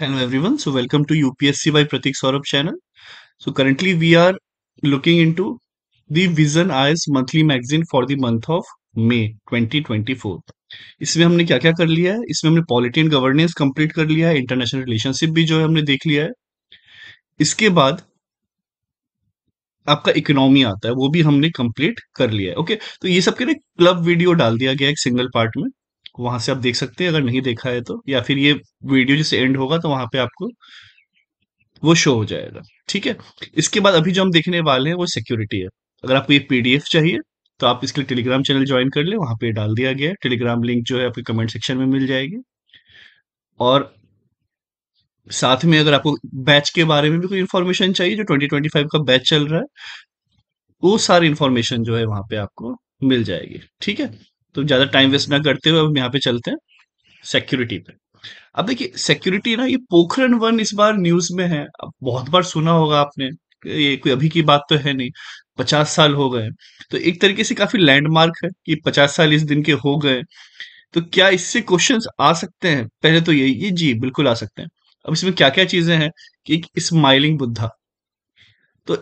Hello everyone. So welcome to UPSC by Pratik Saurabh channel. So currently we are looking into the Vision Eyes monthly magazine for the month of May 2024. इसमें हमने क्या क्या कर लिया है इसमें हमने polity and governance complete कर लिया है international relationship भी जो है हमने देख लिया है इसके बाद आपका इकोनॉमी आता है वो भी हमने कंप्लीट कर लिया है ओके तो ये सब के लिए क्लब वीडियो डाल दिया गया एक सिंगल पार्ट में वहां से आप देख सकते हैं अगर नहीं देखा है तो या फिर ये वीडियो जैसे एंड होगा तो वहां पे आपको वो शो हो जाएगा ठीक है इसके बाद अभी जो हम देखने वाले हैं वो सिक्योरिटी है अगर आपको ये पीडीएफ चाहिए तो आप इसके लिए टेलीग्राम चैनल ज्वाइन कर ले वहां पे डाल दिया गया है टेलीग्राम लिंक जो है आपके कमेंट सेक्शन में मिल जाएगी और साथ में अगर आपको बैच के बारे में भी कोई इन्फॉर्मेशन चाहिए जो 2025 का बैच चल रहा है वो सारी इन्फॉर्मेशन जो है वहां पे आपको मिल जाएगी ठीक है तो ज़्यादा टाइम वेस्ट ना करते हुए अब यहाँ पे चलते हैं सिक्योरिटी पे अब देखिए सिक्योरिटी ना ये पोखरण वन इस बार न्यूज में है अब बहुत बार सुना होगा आपने ये कोई अभी की बात तो है नहीं पचास साल हो गए तो एक तरीके से काफी लैंडमार्क है कि पचास साल इस दिन के हो गए तो क्या इससे क्वेश्चंस आ सकते हैं पहले तो ये ये जी बिल्कुल आ सकते हैं अब इसमें क्या क्या चीजें हैं कि स्माइलिंग बुद्धा तो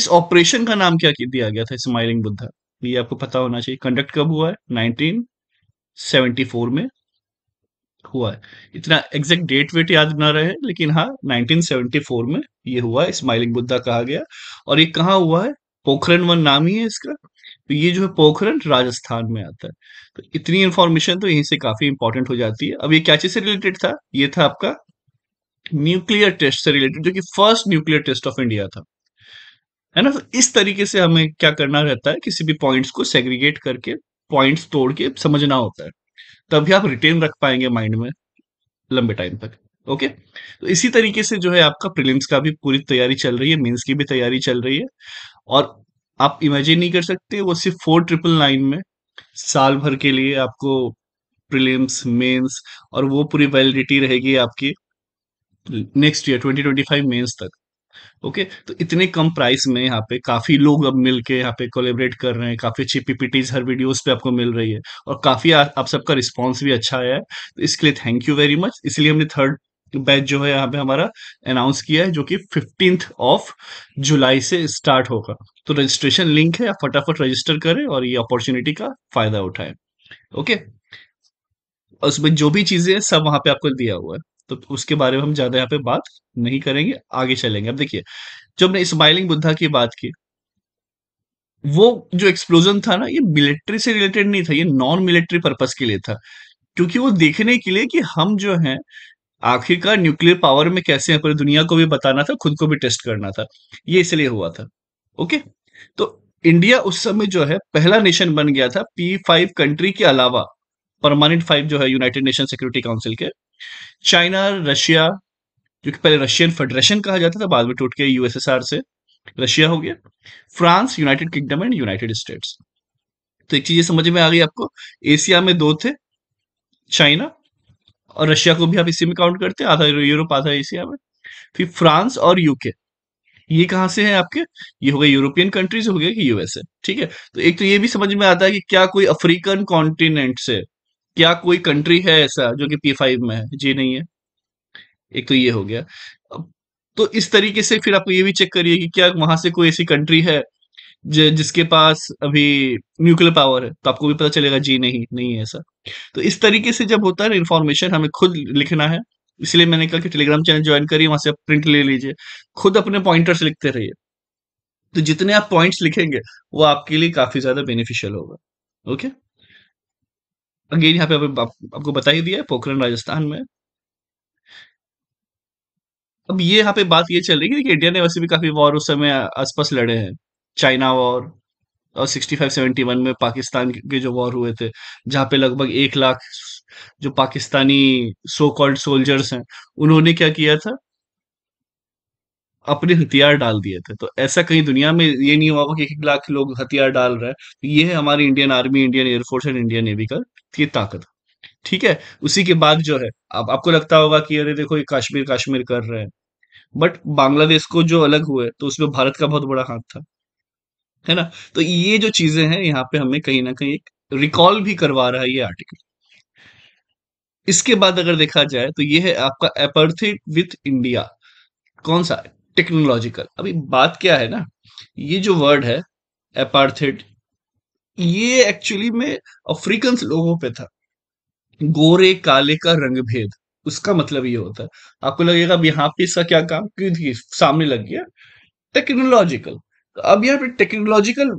इस ऑपरेशन का नाम क्या दिया गया था स्माइलिंग बुद्धा ये आपको पता होना चाहिए कंडक्ट कब हुआ है 1974 में हुआ है इतना एग्जैक्ट डेट वेट याद ना रहे लेकिन हाँ 1974 में ये हुआ है स्माइलिंग बुद्धा कहा गया और ये कहाँ हुआ है पोखरण वन नाम ही है इसका तो ये जो है पोखरण राजस्थान में आता है तो इतनी इन्फॉर्मेशन तो यहीं से काफी इंपॉर्टेंट हो जाती है अब ये क्या चीज से रिलेटेड था ये था आपका न्यूक्लियर टेस्ट से रिलेटेड जो कि first nuclear test of India था है ना इस तरीके से हमें क्या करना रहता है किसी भी पॉइंट्स को सेग्रीगेट करके पॉइंट्स तोड़ के समझना होता है तभी आप रिटेन रख पाएंगे माइंड में लंबे टाइम तक ओके तो इसी तरीके से जो है आपका प्रीलिम्स का भी पूरी तैयारी चल रही है मेंस की भी तैयारी चल रही है और आप इमेजिन नहीं कर सकते वो सिर्फ फोर ट्रिपल नाइन में साल भर के लिए आपको प्रीलिम्स मेंस और वो पूरी वैलिडिटी रहेगी आपकी नेक्स्ट ईयर 2025 मेंस तक ओके तो इतने कम प्राइस में यहाँ पे काफी लोग अब मिलके यहाँ पे कोलेबरेट कर रहे हैं काफी अच्छी पीपीटीज हर वीडियोस पे आपको मिल रही है और काफी आ, आप सबका रिस्पॉन्स भी अच्छा आया है तो इसके लिए थैंक यू वेरी मच इसलिए हमने थर्ड बैच जो है यहाँ पे हमारा अनाउंस किया है जो कि फिफ्टींथ ऑफ जुलाई से स्टार्ट होगा तो रजिस्ट्रेशन लिंक है आप फटाफट रजिस्टर करें और ये अपॉर्चुनिटी का फायदा उठाएं ओके और उसमें जो भी चीजें हैं सब वहां पे आपको दिया हुआ है तो उसके बारे में हम ज्यादा यहाँ पे बात नहीं करेंगे आगे चलेंगे अब देखिए जो हमने स्माइलिंग बुद्धा की बात की वो जो एक्सप्लोजन था ना ये मिलिट्री से रिलेटेड नहीं था ये नॉन मिलिट्री पर्पज के लिए था क्योंकि वो देखने के लिए कि हम जो है आखिरकार न्यूक्लियर पावर में कैसे हैं पूरी दुनिया को भी बताना था खुद को भी टेस्ट करना था ये इसलिए हुआ था ओके तो इंडिया उस समय जो है पहला नेशन बन गया था पी फाइव कंट्री के अलावा परमानेंट फाइव जो है यूनाइटेड नेशन सिक्योरिटी काउंसिल के चाइना रशिया जो कि पहले रशियन फेडरेशन कहा जाता था बाद में टूट के यूएसएसआर से रशिया हो गया France United Kingdom and United States तो एक चीज समझ में आ गई आपको एशिया में दो थे चाइना और रशिया को भी आप इसी में काउंट करते हैं आधा यूरोप आधा एशिया में फिर फ्रांस और यूके ये कहां से है आपके ये हो गए यूरोपियन कंट्रीज हो गए कि यूएसए ठीक है तो एक तो ये भी समझ में आता है कि क्या कोई अफ्रीकन कॉन्टिनेंट से क्या कोई कंट्री है ऐसा जो कि पी फाइव में है जी नहीं है एक तो ये हो गया तो इस तरीके से फिर आप ये भी चेक करिए कि क्या वहां से कोई ऐसी कंट्री है जिसके पास अभी न्यूक्लियर पावर है तो आपको भी पता चलेगा जी नहीं नहीं है ऐसा तो इस तरीके से जब होता है ना इन्फॉर्मेशन हमें खुद लिखना है इसलिए मैंने कहा कि टेलीग्राम चैनल ज्वाइन करिए वहां से आप प्रिंट ले लीजिए खुद अपने पॉइंटर्स लिखते रहिए तो जितने आप पॉइंट्स लिखेंगे वो आपके लिए काफी ज्यादा बेनिफिशियल होगा ओके अगेन यहाँ पे आप, आप, आपको बता ही दिया है पोखरण राजस्थान में अब ये यहाँ पे बात ये चल रही है कि इंडिया ने वैसे भी काफी वॉर उस समय आसपास लड़े हैं चाइना वॉर और सिक्सटी फाइव सेवेंटी वन में पाकिस्तान के जो वॉर हुए थे जहां पे लगभग एक लाख जो पाकिस्तानी सो कॉल्ड सोल्जर्स हैं उन्होंने क्या किया था अपने हथियार डाल दिए थे तो ऐसा कहीं दुनिया में ये नहीं हुआ कि एक लाख लोग हथियार डाल रहे हैं ये है हमारी Indian army Indian air force and Indian navy का की ताकत ठीक है उसी के बाद जो है आप, आपको लगता होगा कि अरे देखो ये कश्मीर कश्मीर कर रहे हैं बट बांग्लादेश को जो अलग हुए तो उसमें भारत का बहुत बड़ा हाथ था है ना तो ये जो चीजें हैं यहाँ पे हमें कहीं ना कहीं एक रिकॉल भी करवा रहा है ये आर्टिकल इसके बाद अगर देखा जाए तो ये है आपका एपर्थिट विथ इंडिया कौन सा टेक्नोलॉजिकल अभी बात क्या है ना ये जो वर्ड है एपार्थेड ये एक्चुअली में अफ्रीकन लोगों पे था गोरे काले का रंग भेद उसका मतलब ये होता है आपको लगेगा अब यहाँ पे इसका क्या काम क्यों सामने लग गया टेक्नोलॉजिकल तो अब यहाँ पे टेक्नोलॉजिकल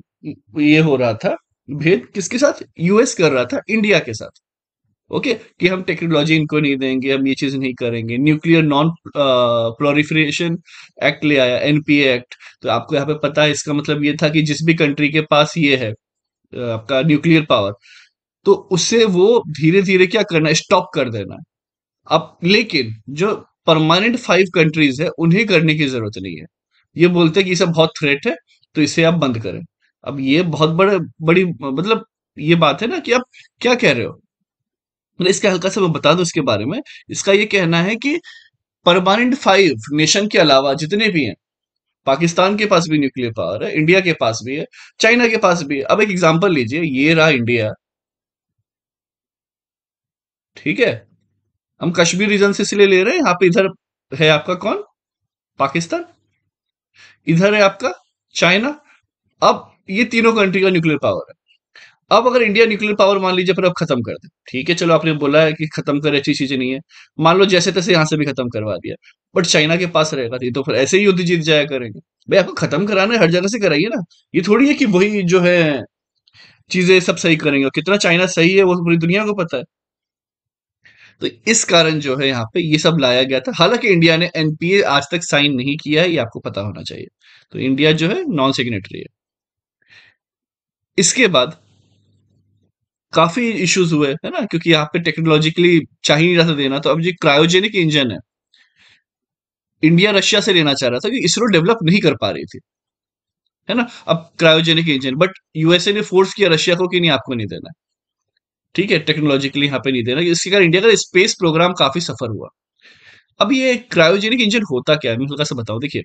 ये हो रहा था भेद किसके साथ यूएस कर रहा था इंडिया के साथ ओके कि हम टेक्नोलॉजी इनको नहीं देंगे हम ये चीज नहीं करेंगे न्यूक्लियर नॉन प्लोरिफरेशन एक्ट ले आया एनपीए एक्ट तो आपको यहाँ पे पता है इसका मतलब ये था कि जिस भी कंट्री के पास ये है आपका न्यूक्लियर पावर तो उससे वो धीरे धीरे क्या करना है स्टॉप कर देना है अब लेकिन जो परमानेंट फाइव कंट्रीज है उन्हें करने की जरूरत नहीं है ये बोलते हैं कि सब बहुत थ्रेट है तो इसे आप बंद करें अब ये बहुत बड़े बड़ी मतलब ये बात है ना कि आप क्या कह रहे हो मतलब इसका हल्का सा मैं बता दूं इसके बारे में इसका ये कहना है कि परमानेंट फाइव नेशन के अलावा जितने भी हैं पाकिस्तान के पास भी न्यूक्लियर पावर है इंडिया के पास भी है चाइना के पास भी है अब एक एग्जाम्पल लीजिए ये रहा इंडिया ठीक है हम कश्मीर रीजन से इसलिए ले रहे हैं आप इधर है आपका कौन पाकिस्तान इधर है आपका चाइना अब ये तीनों कंट्री का न्यूक्लियर पावर है अब अगर इंडिया न्यूक्लियर पावर मान लीजिए फिर अब खत्म कर दे ठीक है चलो आपने बोला है कि खत्म कर अच्छी चीजें नहीं है मान लो जैसे तैसे यहां से भी खत्म करवा दिया बट चाइना के पास रहेगा तो फिर ऐसे ही युद्ध जीत जाया करेंगे भाई आपको खत्म कराना है हर जगह से कराइए ना ये थोड़ी है कि वही जो है चीजें सब सही करेंगे और कितना चाइना सही है वो तो पूरी दुनिया को पता है तो इस कारण जो है यहाँ पे ये सब लाया गया था हालांकि इंडिया ने एनपीए आज तक साइन नहीं किया है ये आपको पता होना चाहिए तो इंडिया जो है नॉन सिग्नेटरी है इसके बाद काफी इश्यूज हुए है ना क्योंकि यहाँ पे टेक्नोलॉजिकली चाह ही नहीं रहा था देना तो अब ये क्रायोजेनिक इंजन है इंडिया रशिया से लेना चाह रहा था कि इसरो डेवलप नहीं कर पा रही थी है ना अब क्रायोजेनिक इंजन बट यूएसए ने फोर्स किया रशिया को कि नहीं आपको नहीं देना ठीक है टेक्नोलॉजिकली यहाँ पे नहीं देना इसके कारण इंडिया का स्पेस प्रोग्राम काफी सफर हुआ अब ये क्रायोजेनिक इंजन होता क्या है मैं हल्का सा बताऊं देखिए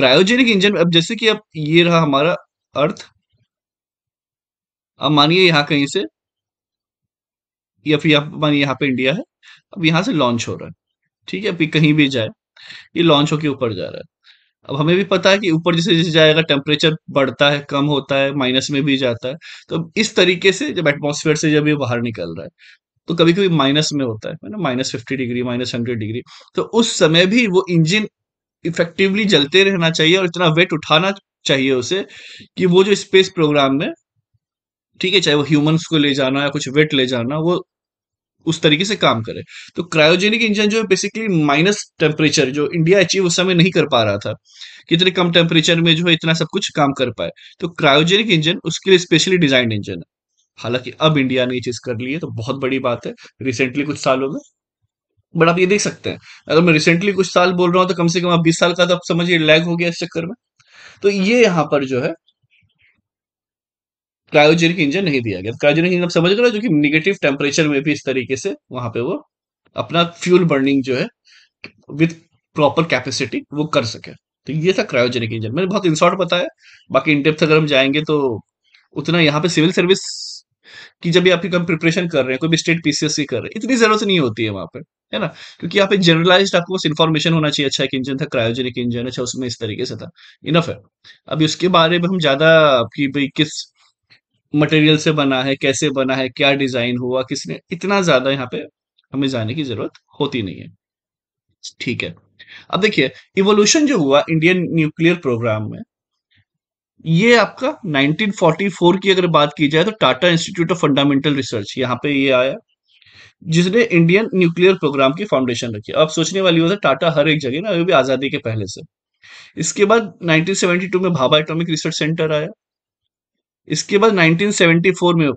क्रायोजेनिक इंजन अब जैसे कि अब ये रहा हमारा अर्थ अब मानिए यहाँ कहीं से या फिर मानिए यहाँ पे इंडिया है अब यहां से लॉन्च हो रहा है ठीक है अभी कहीं भी जाए ये लॉन्च होके ऊपर जा रहा है अब हमें भी पता है कि ऊपर जैसे जैसे जाएगा टेम्परेचर बढ़ता है कम होता है माइनस में भी जाता है तो इस तरीके से जब एटमोसफेयर से जब ये बाहर निकल रहा है तो कभी कभी माइनस में होता है ना minus fifty degree minus hundred degree तो उस समय भी वो इंजन इफेक्टिवली जलते रहना चाहिए और इतना वेट उठाना चाहिए उसे कि वो जो स्पेस प्रोग्राम में ठीक है चाहे वो ह्यूमंस को ले जाना या कुछ वेट ले जाना वो उस तरीके से काम करे तो क्रायोजेनिक इंजन जो है बेसिकली माइनस टेम्परेचर जो इंडिया अचीव उस समय नहीं कर पा रहा था कितने कम टेम्परेचर में जो है इतना सब कुछ काम कर पाए तो क्रायोजेनिक इंजन उसके लिए स्पेशली डिजाइंड इंजन है हालांकि अब इंडिया ने ये चीज कर ली है तो बहुत बड़ी बात है रिसेंटली कुछ सालों में बट आप ये देख सकते हैं अगर मैं रिसेंटली कुछ साल बोल रहा हूँ तो कम से कम आप बीस साल का तो आप समझिए लैग हो गया इस चक्कर में तो ये यहाँ पर जो है क्रायोजेनिक इंजन नहीं दिया गया क्रायोजेनिक इंजन समझ रहे हो जो कि निगेटिव टेम्परेचर में भी इस तरीके से वहां पे वो अपना फ्यूल बर्निंग जो है विथ प्रॉपर कैपेसिटी वो कर सके तो ये था क्रायोजेनिक इंजन मैंने बहुत इंसॉर्ट बताया बाकी इनडेप्थ अगर हम जाएंगे तो उतना यहाँ पे सिविल सर्विस की जब भी आप प्रिपरेशन कर रहे हैं कोई भी स्टेट पीसीएससी कर रहे हैं इतनी जरूरत नहीं होती है वहां पे है ना क्योंकि यहाँ पे जनरलाइज आपको बस इन्फॉर्मेशन होना चाहिए अच्छा एक इंजन था क्रायोजेनिक इंजन अच्छा उसमें इस तरीके से था इनफ है अभी उसके बारे में हम ज्यादा कि भाई किस मटेरियल से बना है कैसे बना है क्या डिजाइन हुआ किसने इतना ज्यादा यहाँ पे हमें जाने की जरूरत होती नहीं है ठीक है अब देखिए इवोल्यूशन जो हुआ इंडियन न्यूक्लियर प्रोग्राम में ये आपका 1944 की अगर बात की जाए तो Tata institute of fundamental research यहाँ पे ये आया जिसने इंडियन न्यूक्लियर प्रोग्राम की फाउंडेशन रखी अब सोचने वाली होता है टाटा हर एक जगह ना अभी भी आजादी के पहले से इसके बाद 1972 में भाभा एटॉमिक रिसर्च सेंटर आया इसके बाद 1974 में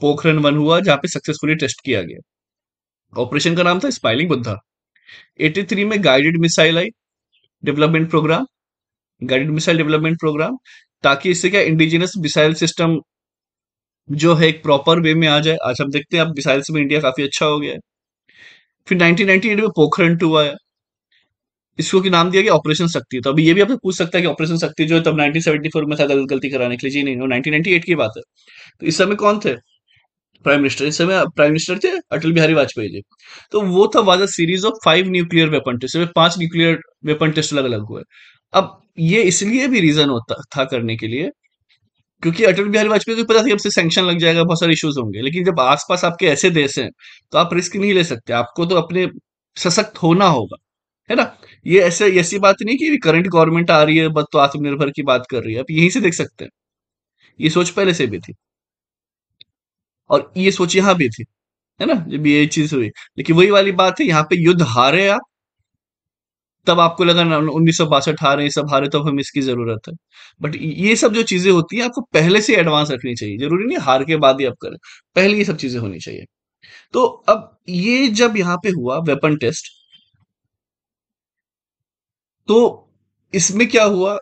पोखरण वन हुआ जहां पे सक्सेसफुली टेस्ट किया गया ऑपरेशन का नाम था स्पाइलिंग बुद्धा 83 में गाइडेड मिसाइल आई development program guided missile development program ताकि इससे क्या इंडिजिनस मिसाइल सिस्टम जो है एक प्रॉपर वे में आ जाए आज हम देखते हैं अब मिसाइल्स में इंडिया काफी अच्छा हो गया है फिर 1998 में पोखरण टू आया इसको कि नाम दिया गया ऑपरेशन शक्ति तो अभी ये भी आपसे पूछ सकता है कि ऑपरेशन शक्ति जो है तब 1974 में था गलत गलती कराने के लिए जी नहीं वो 1998 की बात है तो इस समय कौन थे प्राइम मिनिस्टर इस समय प्राइम मिनिस्टर थे अटल बिहारी वाजपेयी जी तो वो था was series of five nuclear weapon test पांच न्यूक्लियर वेपन टेस्ट अलग अलग हुए अब ये इसलिए भी रीजन होता था करने के लिए क्योंकि अटल बिहारी वाजपेयी को पता था कि आपसे सैंक्शन लग जाएगा बहुत सारे इश्यूज होंगे लेकिन जब आसपास आपके ऐसे देश हैं तो आप रिस्क नहीं ले सकते आपको तो अपने सशक्त होना होगा है ना ये ऐसे ऐसी बात नहीं कि करंट गवर्नमेंट आ रही है बस तो आत्मनिर्भर की बात कर रही है आप यहीं से देख सकते हैं ये सोच पहले से भी थी और ये सोच यहाँ भी थी है ना जब ये चीज हुई लेकिन वही वाली बात है यहाँ पे युद्ध हारे आप तब आपको लगा ना उन्नीस सौ बासठ हारे सब हारे तब हम इसकी जरूरत है बट ये सब जो चीजें होती है आपको पहले से एडवांस रखनी चाहिए जरूरी नहीं हार के बाद ही आप करें पहले ये सब चीजें होनी चाहिए तो अब ये जब यहाँ पे हुआ वेपन टेस्ट तो इसमें क्या हुआ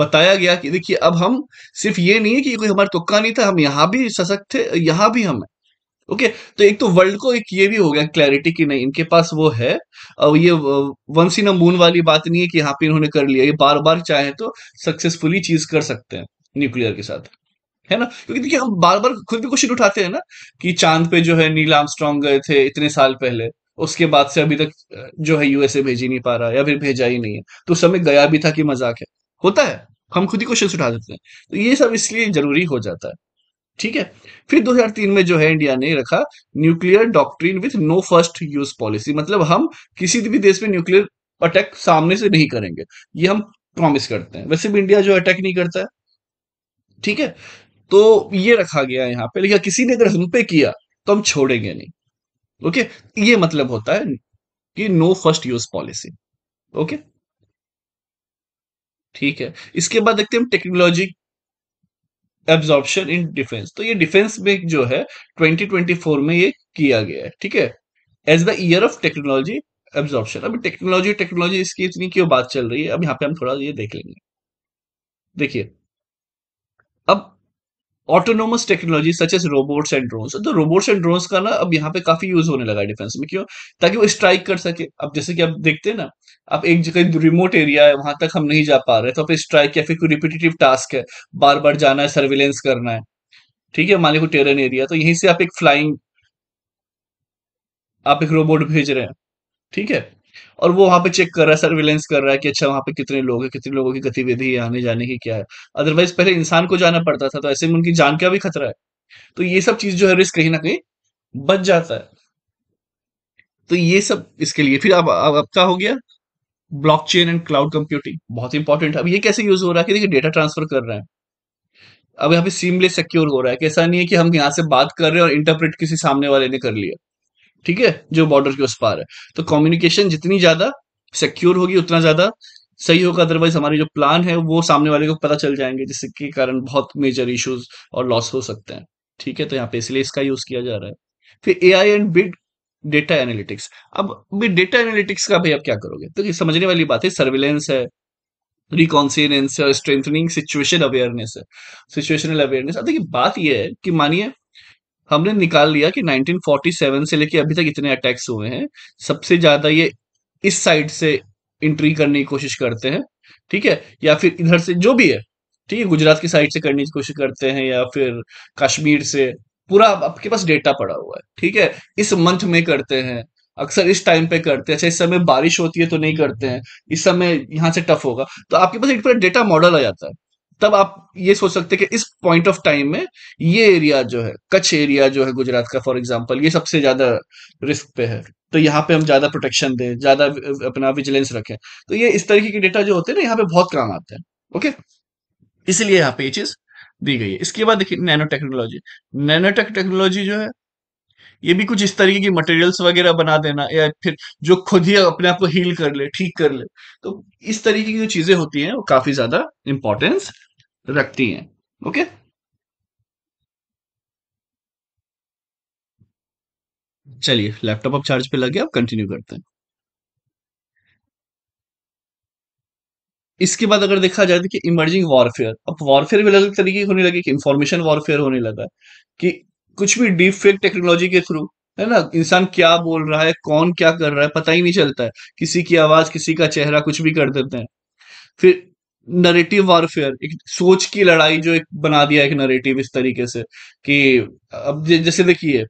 बताया गया कि देखिए अब हम सिर्फ ये नहीं है कि कोई हमारा तुक्का नहीं था हम यहाँ भी सशक्त थे यहाँ भी हम है ओके तो एक तो वर्ल्ड को एक ये भी हो गया क्लैरिटी की नहीं इनके पास वो है और ये वंस इन मून वाली बात नहीं है कि यहाँ पे इन्होंने कर लिया ये बार बार चाहे तो सक्सेसफुली चीज कर सकते हैं न्यूक्लियर के साथ है ना क्योंकि देखिए हम बार बार खुद भी क्वेश्चन उठाते हैं ना कि चांद पे जो है नील स्ट्रॉन्ग गए थे इतने साल पहले उसके बाद से अभी तक जो है यूएसए भेज ही नहीं पा रहा या फिर भेजा ही नहीं है तो उस समय गया भी था कि मजाक है होता है हम खुद ही क्वेश्चन उठा देते हैं तो ये सब इसलिए जरूरी हो जाता है ठीक है फिर 2003 में जो है इंडिया ने रखा nuclear doctrine with no first use policy मतलब हम किसी भी देश में न्यूक्लियर अटैक सामने से नहीं करेंगे ये हम प्रॉमिस करते हैं वैसे भी इंडिया जो अटैक नहीं करता है ठीक है तो ये रखा गया यहाँ पे लेकिन किसी ने अगर हम पे किया तो हम छोड़ेंगे नहीं ओके ये मतलब होता है कि no first use policy okay ठीक है इसके बाद देखते हैं हम टेक्नोलॉजी एब्जॉर्प्शन इन डिफेंस तो ये डिफेंस में जो है 2024 में ये किया गया है ठीक है as the year of technology absorption अभी टेक्नोलॉजी टेक्नोलॉजी इसकी इतनी क्यों बात चल रही है अब यहाँ पे हम थोड़ा ये देख लेंगे देखिए autonomous technology such as robots and drones तो रोबोट्स एंड ड्रोन्स का ना अब यहाँ पे काफी यूज होने लगा डिफेंस में क्यों ताकि वो स्ट्राइक कर सके अब जैसे कि आप देखते हैं ना आप एक जगह रिमोट एरिया है वहां तक हम नहीं जा पा रहे तो आप स्ट्राइक या फिर कोई रिपीटेटिव टास्क है बार बार जाना है सर्विलेंस करना है ठीक है मान लो टेरन एरिया तो यहीं से आप एक फ्लाइंग आप एक रोबोट भेज रहे हैं ठीक है और वो वहां पे चेक कर रहा है सर्विलेंस कर रहा है कि अच्छा वहां पे कितने लोग हैं कितने लोगों की गतिविधि है आने जाने की क्या है अदरवाइज पहले इंसान को जाना पड़ता था तो ऐसे में उनकी जान का भी खतरा है तो ये सब चीज जो है रिस्क कहीं ना कहीं बच जाता है तो ये सब इसके लिए फिर अब अब आपका हो गया blockchain and cloud computing बहुत इंपॉर्टेंट है अब ये कैसे यूज हो रहा है कि देखिए डेटा ट्रांसफर कर रहे हैं अब यहाँ पे सीमलेस सिक्योर हो रहा है कि ऐसा नहीं है कि हम यहाँ से बात कर रहे हैं और इंटरप्रेट किसी सामने वाले ने कर लिया ठीक है जो बॉर्डर के उस पार है तो कम्युनिकेशन जितनी ज्यादा सिक्योर होगी उतना ज्यादा सही होगा अदरवाइज हमारी जो प्लान है वो सामने वाले को पता चल जाएंगे जिसके कारण बहुत मेजर इश्यूज और लॉस हो सकते हैं ठीक है तो यहाँ पे इसलिए इसका यूज किया जा रहा है फिर A I and big data analytics अब बिग डेटा एनालिटिक्स का भाई आप क्या करोगे तो ये समझने वाली बात है सर्विलेंस है रिकॉन्सिडेंस है स्ट्रेंथनिंग सिचुएशन अवेयरनेस है सिचुएशनल अवेयरनेस अब देखिए बात यह है कि मानिए हमने निकाल लिया कि 1947 से लेके अभी तक इतने अटैक्स हुए हैं सबसे ज्यादा ये इस साइड से एंट्री करने की कोशिश करते हैं ठीक है या फिर इधर से जो भी है ठीक है गुजरात की साइड से करने की कोशिश करते हैं या फिर कश्मीर से पूरा आपके पास डेटा पड़ा हुआ है ठीक है इस मंथ में करते हैं अक्सर इस टाइम पे करते हैं अच्छा इस समय बारिश होती है तो नहीं करते हैं इस समय यहाँ से टफ होगा तो आपके पास एक पूरा डेटा मॉडल आ जाता है तब आप ये सोच सकते कि इस पॉइंट ऑफ टाइम में ये एरिया जो है कच्छ एरिया जो है गुजरात का फॉर एग्जाम्पल ये सबसे ज्यादा रिस्क पे है तो यहाँ पे हम ज्यादा प्रोटेक्शन दें ज्यादा अपना विजिलेंस रखें तो ये इस तरीके के डेटा जो होते हैं ना यहाँ पे बहुत काम आते हैं ओके इसलिए यहाँ पे ये चीज दी गई है इसके बाद देखिए नैनो टेक्नोलॉजी नैनो टेक्नोलॉजी जो है ये भी कुछ इस तरीके की मटेरियल्स वगैरह बना देना या फिर जो खुद ही अपने आप को हील कर ले ठीक कर ले तो इस तरीके की जो चीजें होती हैं वो काफी ज्यादा इंपॉर्टेंस रखती हैं ओके चलिए लैपटॉप अब चार्ज पे लग गया अब कंटिन्यू करते हैं इसके बाद अगर देखा जाए तो कि इमर्जिंग वॉरफेयर अब वॉरफेयर भी अलग अलग तरीके की होने लगे कि इंफॉर्मेशन वॉरफेयर होने लगा है कि कुछ भी डीप फेक टेक्नोलॉजी के थ्रू है ना इंसान क्या बोल रहा है कौन क्या कर रहा है पता ही नहीं चलता है किसी की आवाज किसी का चेहरा कुछ भी कर देते हैं फिर नरेटिव वारफेयर एक सोच की लड़ाई जो एक बना दिया एक नरेटिव इस तरीके से कि अब जैसे देखिए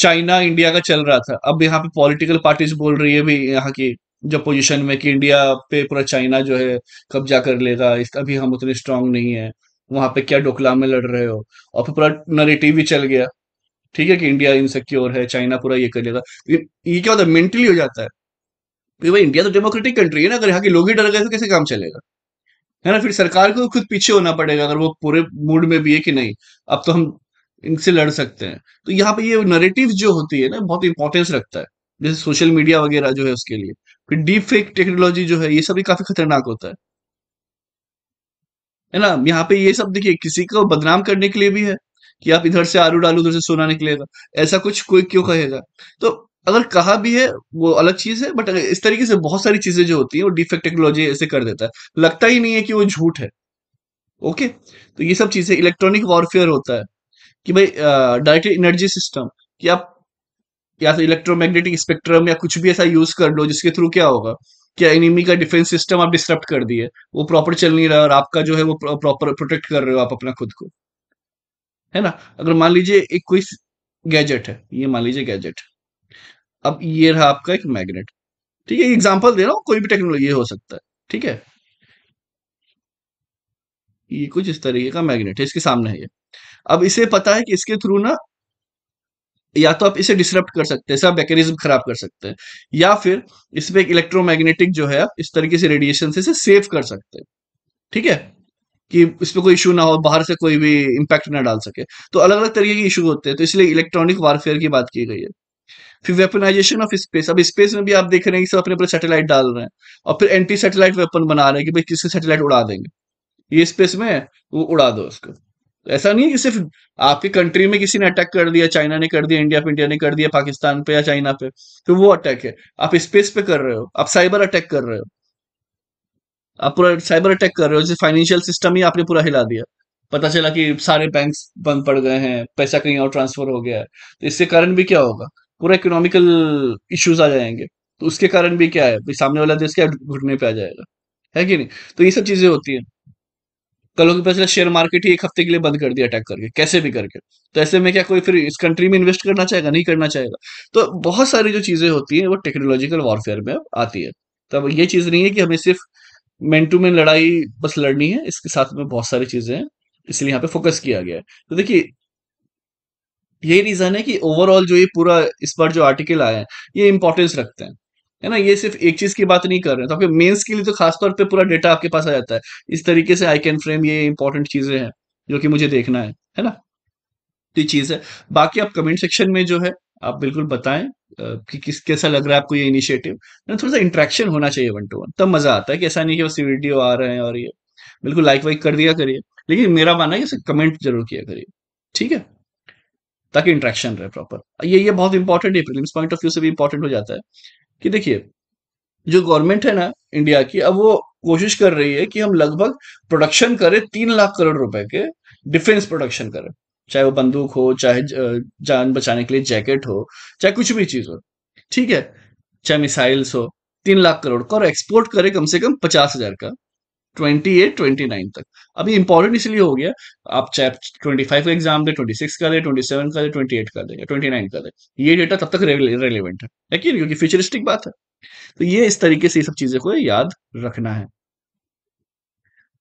चाइना इंडिया का चल रहा था अब यहाँ पे पॉलिटिकल पार्टीज बोल रही है भी यहाँ की जो पोजीशन में कि इंडिया पे पूरा चाइना जो है कब्जा कर लेगा इस अभी हम उतने स्ट्रांग नहीं है वहां पे क्या डोकला में लड़ रहे हो और फिर पूरा नरेटिव भी चल गया ठीक है कि इंडिया इनसिक्योर है चाइना पूरा ये कर लेगा ये क्या होता है मेंटली हो जाता है भाई इंडिया तो डेमोक्रेटिक कंट्री है ना अगर यहाँ के लोग ही डर गए तो कैसे काम चलेगा है ना फिर सरकार को खुद पीछे होना पड़ेगा अगर वो पूरे मूड में भी है कि नहीं अब तो हम इनसे लड़ सकते हैं तो यहाँ पे ये नरेटिव जो होती है ना बहुत इंपॉर्टेंस रखता है जैसे सोशल मीडिया वगैरह जो है उसके लिए फिर डीप फेक टेक्नोलॉजी जो है ये सब भी काफी खतरनाक होता है है ना यहाँ पे ये सब देखिए किसी को बदनाम करने के लिए भी है कि आप इधर से आलू डालू उधर से सोना निकलेगा ऐसा कुछ कोई क्यों कहेगा तो अगर कहा भी है वो अलग चीज है बट इस तरीके से बहुत सारी चीजें जो होती है वो डिफेक्ट टेक्नोलॉजी ऐसे कर देता है लगता ही नहीं है कि वो झूठ है ओके तो ये सब चीजें इलेक्ट्रॉनिक वॉरफेयर होता है कि भाई डायरेक्ट एनर्जी सिस्टम कि आप या तो इलेक्ट्रोमैग्नेटिक स्पेक्ट्रम या कुछ भी ऐसा यूज कर लो जिसके थ्रू क्या होगा क्या एनिमी का डिफेंस सिस्टम आप डिस्टर्ब कर दिए वो प्रॉपर चल नहीं रहा और आपका जो है वो प्रॉपर प्रोटेक्ट कर रहे हो आप अपना खुद को है ना अगर मान लीजिए एक कोई गैजेट है ये मान लीजिए गैजेट है अब ये रहा आपका एक मैग्नेट ठीक है एग्जाम्पल दे रहा हूँ कोई भी टेक्नोलॉजी हो सकता है ठीक है ये कुछ इस तरीके का मैग्नेट है इसके सामने है ये अब इसे पता है कि इसके थ्रू ना या तो आप इसे डिसरप्ट कर सकते हैं इसका मैकेनिज्म खराब कर सकते हैं या फिर इस पर एक इलेक्ट्रोमैग्नेटिक जो है आप इस तरीके से रेडिएशन से इसे सेव कर सकते हैं ठीक है कि इस पर कोई इशू ना हो बाहर से कोई भी इंपैक्ट ना डाल सके तो अलग अलग तरीके के इशू होते हैं तो इसलिए इलेक्ट्रॉनिक वारफेयर की बात की गई है फिर वेपनाइजेशन ऑफ स्पेस अब स्पेस में भी आप देख रहे हैं कि सब अपने सेटेलाइट डाल रहे हैं और फिर एंटी सेटेलाइट वेपन बना रहे हैं कि भाई किसके सेटेलाइट उड़ा देंगे ये स्पेस में वो उड़ा दो उसको ऐसा नहीं है कि सिर्फ आपकी कंट्री में किसी ने अटैक कर दिया चाइना ने कर दिया इंडिया पे इंडिया ने कर दिया पाकिस्तान पे या चाइना पे तो वो अटैक है आप स्पेस पे कर रहे हो आप साइबर अटैक कर रहे हो आप पूरा साइबर अटैक कर रहे हो जैसे फाइनेंशियल सिस्टम ही आपने पूरा हिला दिया पता चला कि सारे बैंक बंद पड़ गए हैं पैसा कहीं और ट्रांसफर हो गया है तो इससे कारण भी क्या होगा पूरा इकोनॉमिकल इश्यूज आ जाएंगे तो उसके कारण भी क्या है भाई सामने वाला देश क्या घुटने पे आ जाएगा है कि नहीं तो ये सब चीजें होती है कल के पैसे शेयर मार्केट ही एक हफ्ते के लिए बंद कर दिया अटैक करके कैसे भी करके तो ऐसे में क्या कोई फिर इस कंट्री में इन्वेस्ट करना चाहेगा नहीं करना चाहेगा तो बहुत सारी जो चीजें होती है वो टेक्नोलॉजिकल वॉरफेयर में आती है तब ये चीज नहीं है कि हमें सिर्फ मैन टू मैन लड़ाई बस लड़नी है इसके साथ में बहुत सारी चीजें हैं इसलिए यहाँ पे फोकस किया गया है तो देखिए यही रीजन है कि ओवरऑल जो ये पूरा इस पर जो आर्टिकल आया है ये इंपॉर्टेंस रखते हैं है ना ये सिर्फ एक चीज की बात नहीं कर रहे हैं तो आपके मेंस के लिए तो खासतौर पर पूरा डेटा आपके पास आ जाता है इस तरीके से आई कैन फ्रेम ये इंपॉर्टेंट चीजें हैं जो कि मुझे देखना है है ना तो ये चीज है बाकी आप कमेंट सेक्शन में जो है आप बिल्कुल बताएं कि किस कैसा लग रहा है आपको ये इनिशिएटिव ना थोड़ा सा इंट्रैक्शन होना चाहिए वन टू वन तब मजा आता है कि ऐसा नहीं कि बस वीडियो आ रहे हैं और ये बिल्कुल लाइक वाइक कर दिया करिए लेकिन मेरा मानना है कि कमेंट जरूर किया करिए ठीक है ताकि इंट्रैक्शन रहे प्रॉपर ये ये बहुत इंपॉर्टेंट है प्रीलिम्स पॉइंट ऑफ व्यू से भी इंपॉर्टेंट हो जाता है कि देखिए जो गवर्नमेंट है ना इंडिया की अब वो कोशिश कर रही है कि हम लगभग प्रोडक्शन करें तीन लाख करोड़ रुपए के डिफेंस प्रोडक्शन करें चाहे वो बंदूक हो चाहे जान बचाने के लिए जैकेट हो चाहे कुछ भी चीज हो ठीक है चाहे मिसाइल्स हो तीन लाख करोड़ का और एक्सपोर्ट करे कम से कम पचास हजार का ट्वेंटी एट ट्वेंटी नाइन तक अभी इंपॉर्टेंट इसलिए हो गया आप चैप ट्वेंटी फाइव का एग्जाम दें ट्वेंटी सिक्स का दें ट्वेंटी सेवन का दें ट्वेंटी एट का दें या ट्वेंटी नाइन का दें ये डेटा तब तक रेलिवेंट है है कि क्योंकि फ्यूचरिस्टिक बात है तो ये इस तरीके से ये सब चीजें को याद रखना है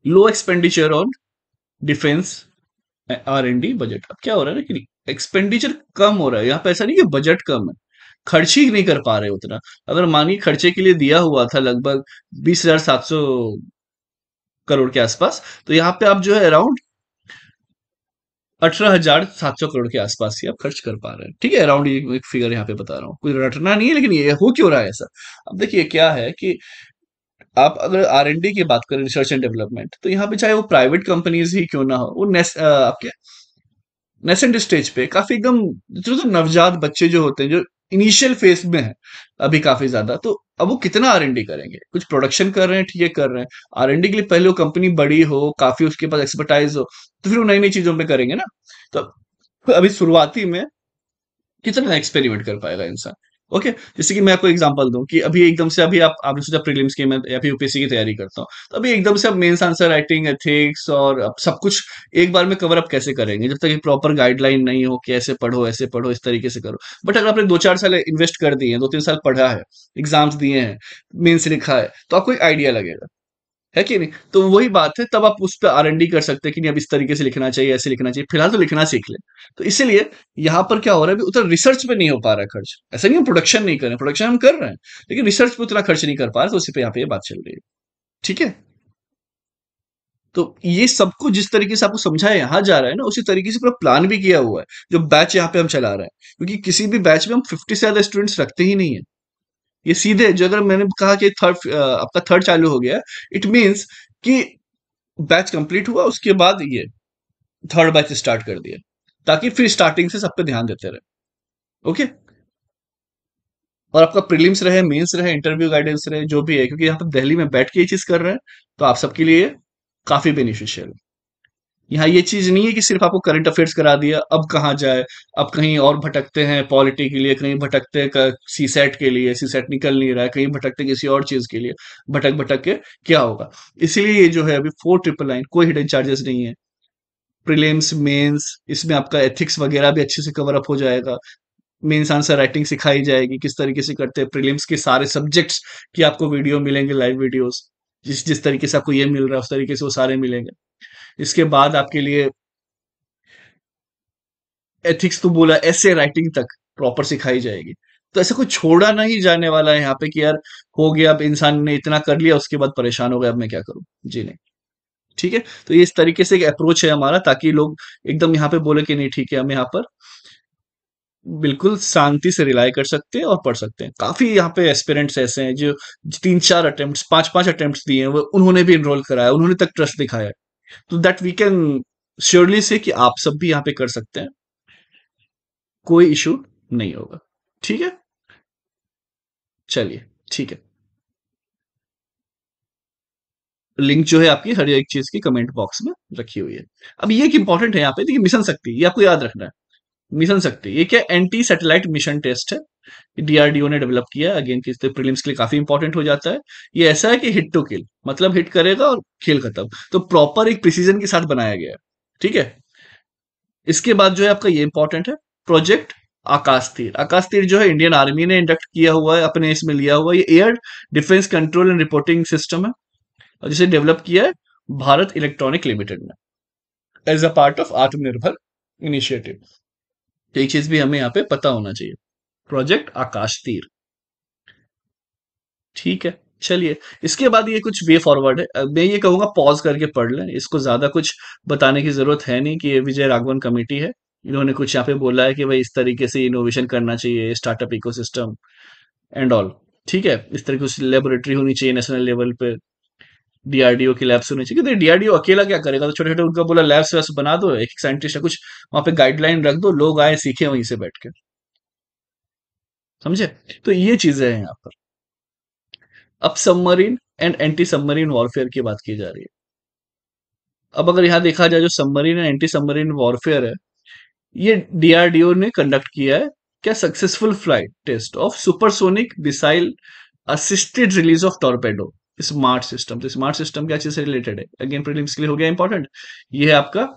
low expenditure on defence R N D budget अब क्या हो रहा है ना कि एक्सपेंडिचर कम हो रहा है यहाँ पे ऐसा नहीं कि बजट कम है खर्च ही नहीं कर पा रहे उतना अगर मानिए खर्चे के लिए दिया हुआ था लगभग बीस हजार सात सौ करोड़ के आसपास तो यहाँ पे आप जो है अराउंड अठारह हजार सात सौ करोड़ के आसपास ही आप खर्च कर पा रहे हैं ठीक है अराउंड एक फिगर यहाँ पे बता रहा हूँ कोई रटना नहीं है लेकिन ये हो क्यों रहा है ऐसा अब देखिए क्या है कि आप अगर आर एन डी की बात करें रिसर्च एंड डेवलपमेंट तो यहाँ पे चाहे वो प्राइवेट कंपनीज ही क्यों ना हो वो नेस, आ, आपके नेसेंट स्टेज पे काफी एकदम जो तो नवजात बच्चे जो होते हैं जो इनिशियल फेज में है अभी काफी ज्यादा तो अब वो कितना आर एनडी करेंगे कुछ प्रोडक्शन कर रहे हैं ठीक है कर रहे हैं आर एनडी के लिए पहले वो कंपनी बड़ी हो काफी उसके पास एक्सपर्टाइज हो तो फिर वो नई नई चीजों में करेंगे ना तो अभी शुरुआती में कितना एक्सपेरिमेंट कर पाएगा इंसान ओके जैसे कि मैं आपको एग्जांपल दूं कि अभी एकदम से अभी आप आपने सोचा प्रीलिम्स की मैं या फिर यूपीएससी की तैयारी करता हूँ तो अभी एकदम से आप मेन्स आंसर राइटिंग एथिक्स और सब कुछ एक बार में कवर अप कैसे करेंगे जब तक प्रॉपर गाइडलाइन नहीं हो कि ऐसे पढ़ो ऐसे पढ़ो इस तरीके से करो बट अगर आपने दो चार साल इन्वेस्ट कर दिए हैं दो तीन साल पढ़ा है एग्जाम्स दिए हैं मेन्स लिखा है तो आपको एक आइडिया लगेगा है कि नहीं तो वही बात है तब आप उस पर आर कर सकते हैं कि नहीं अब इस तरीके से लिखना चाहिए ऐसे लिखना चाहिए फिलहाल तो लिखना सीख ले तो इसीलिए यहाँ पर क्या हो रहा है उतना रिसर्च पे नहीं हो पा रहा है खर्च ऐसा नहीं हम प्रोडक्शन नहीं कर रहे प्रोडक्शन हम कर रहे हैं लेकिन रिसर्च पे उतना खर्च नहीं कर पा रहे तो उसी पर यहाँ पे ये बात चल रही है ठीक है तो ये सबको जिस तरीके से आपको समझाया यहाँ जा रहा है ना उसी तरीके से पूरा प्लान भी किया हुआ है जो बैच यहाँ पे हम चला रहे हैं क्योंकि किसी भी बैच में हम फिफ्टी से ज्यादा स्टूडेंट्स रखते ही नहीं है ये सीधे जो अगर मैंने कहा कि थर्ड आपका थर्ड चालू हो गया इट मीन्स कि बैच कंप्लीट हुआ उसके बाद ये थर्ड बैच स्टार्ट कर दिया ताकि फिर स्टार्टिंग से सब पे ध्यान देते रहे ओके और आपका प्रीलिम्स रहे मेंस रहे इंटरव्यू गाइडेंस रहे जो भी है क्योंकि यहाँ पर दिल्ली में बैठ के ये चीज कर रहे हैं तो आप सबके लिए काफी बेनिफिशियल है यहाँ ये चीज नहीं है कि सिर्फ आपको करंट अफेयर्स करा दिया अब कहाँ जाए अब कहीं और भटकते हैं पॉलिटी के लिए कहीं भटकते हैं सी सेट के लिए सी सेट निकल नहीं रहा है कहीं भटकते किसी और चीज के लिए भटक भटक के क्या होगा इसीलिए ये जो है अभी फोर ट्रिपल लाइन कोई हिडन चार्जेस नहीं है प्रिलिम्स मेन्स इसमें आपका एथिक्स वगैरह भी अच्छे से कवर अप हो जाएगा मेन्स आंसर राइटिंग सिखाई जाएगी किस तरीके से करते हैं प्रिलिम्स के सारे सब्जेक्ट्स की आपको वीडियो मिलेंगे लाइव वीडियोस जिस जिस तरीके से आपको ये मिल रहा है उस तरीके से वो सारे मिलेंगे इसके बाद आपके लिए एथिक्स तो बोला ऐसे राइटिंग तक प्रॉपर सिखाई जाएगी तो ऐसा कुछ छोड़ा नहीं जाने वाला है यहाँ पे कि यार हो गया अब इंसान ने इतना कर लिया उसके बाद परेशान हो गया अब मैं क्या करूं जी नहीं ठीक है तो ये इस तरीके से एक अप्रोच है हमारा ताकि लोग एकदम यहाँ पे बोले कि नहीं ठीक है हम यहाँ पर बिल्कुल शांति से रिलाई कर सकते हैं और पढ़ सकते हैं काफी यहाँ पे एस्पिरेंट्स ऐसे हैं जो तीन चार अटेम्प्ट पांच पांच अटेम्प्ट दिए हैं वो उन्होंने भी इनरोल कराया उन्होंने तक ट्रस्ट दिखाया तो दैट वी कैन श्योरली से कि आप सब भी यहां पे कर सकते हैं कोई इशू नहीं होगा ठीक है चलिए ठीक है लिंक जो है आपकी हर एक चीज की कमेंट बॉक्स में रखी हुई है अब ये एक इंपॉर्टेंट है यहाँ पे देखिए मिशन शक्ति ये आपको याद रखना है मिशन शक्ति ये क्या एंटी सैटेलाइट मिशन टेस्ट है डीआरडीओ ने डेवलप किया अगेन किस प्रीलिम्स के लिए काफी इंपॉर्टेंट हो जाता है ये ऐसा है कि हिट टू किल मतलब हिट करेगा और खेल खत्म तो प्रॉपर एक प्रिसीजन के साथ बनाया गया है ठीक है इसके बाद जो है आपका ये इंपॉर्टेंट है प्रोजेक्ट आकाश तीर आकाश तीर जो है इंडियन आर्मी ने इंडक्ट किया हुआ है अपने इसमें लिया हुआ ये air defence control and reporting system है और जिसे डेवलप किया है भारत इलेक्ट्रॉनिक लिमिटेड ने as a part of Atmanirbhar initiative एक चीज भी हमें यहाँ पे पता होना चाहिए प्रोजेक्ट आकाश तीर ठीक है चलिए इसके बाद ये कुछ वे फॉरवर्ड है मैं ये कहूंगा पॉज करके पढ़ लें इसको ज़्यादा कुछ बताने की ज़रूरत है नहीं कि ये विजय राघवन कमेटी है इन्होंने कुछ यहाँ पे बोला है कि भाई इस तरीके से इनोवेशन करना चाहिए स्टार्टअप इकोसिस्टम एंड ऑल ठीक है इस तरह की लेबोरेटरी होनी चाहिए नेशनल लेवल पे डीआरडीओ की लैब्स होनी चाहिए डीआरडीओ अकेला क्या करेगा तो छोटे छोटे उनका बोला लैब्स वैब्स बना दो एक साइंटिस्ट है कुछ वहां पे गाइडलाइन रख दो लोग आए सीखे वहीं से बैठ के समझे तो ये चीजें हैं यहाँ पर अब submarine and anti submarine warfare की बात की जा रही है अब अगर यहाँ देखा जाए जो submarine and anti submarine warfare है ये डीआरडीओ ने कंडक्ट किया है क्या successful flight test of supersonic missile assisted release of torpedo smart system तो स्मार्ट सिस्टम क्या चीज से रिलेटेड है अगेन प्रीलिम्स के लिए हो गया इंपॉर्टेंट ये है आपका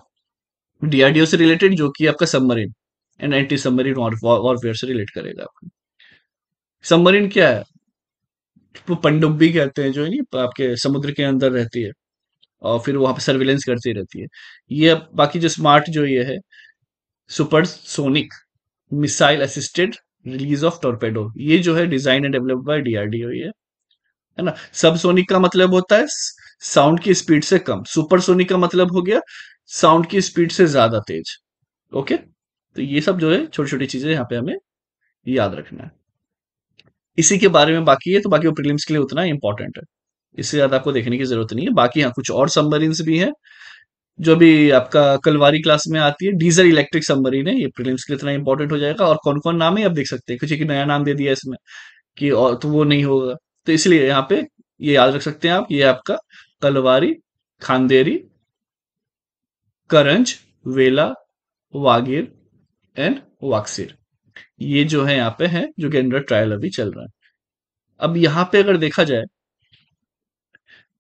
डीआरडीओ से रिलेटेड जो कि आपका submarine and anti submarine warfare से रिलेट करेगा आपको सबमरीन क्या है वो पनडुब्बी कहते हैं जो है नहीं आपके समुद्र के अंदर रहती है और फिर वहां पे सर्विलेंस करती रहती है ये बाकी जो स्मार्ट जो ये है supersonic missile assisted release of torpedo ये जो है design and develop by DRDO ये है ना सब सोनिक का मतलब होता है साउंड की स्पीड से कम सुपर सोनिक का मतलब हो गया साउंड की स्पीड से ज्यादा तेज ओके तो ये सब जो है छोटी छोटी चीजें यहाँ पे हमें याद रखना है इसी के बारे में बाकी है तो बाकी वो प्रीलिम्स के लिए उतना इंपॉर्टेंट है इससे ज़्यादा आपको देखने की जरूरत नहीं है बाकी हाँ कुछ और सबमरीन्स भी हैं जो भी आपका कलवारी क्लास में आती है डीजल इलेक्ट्रिक सबमरीन है ये प्रीलिम्स के लिए इतना इंपॉर्टेंट हो जाएगा और कौन कौन नाम है आप देख सकते हैं कुछ एक नया नाम दे दिया इसमें कि और तो वो नहीं होगा तो इसलिए यहाँ पे ये याद रख सकते हैं आप ये आपका कलवारी खानदेरी करंज वेला वागीर एंड वाक्सिर ये जो है यहाँ पे है जो कि अंडर ट्रायल अभी चल रहा है अब यहाँ पे अगर देखा जाए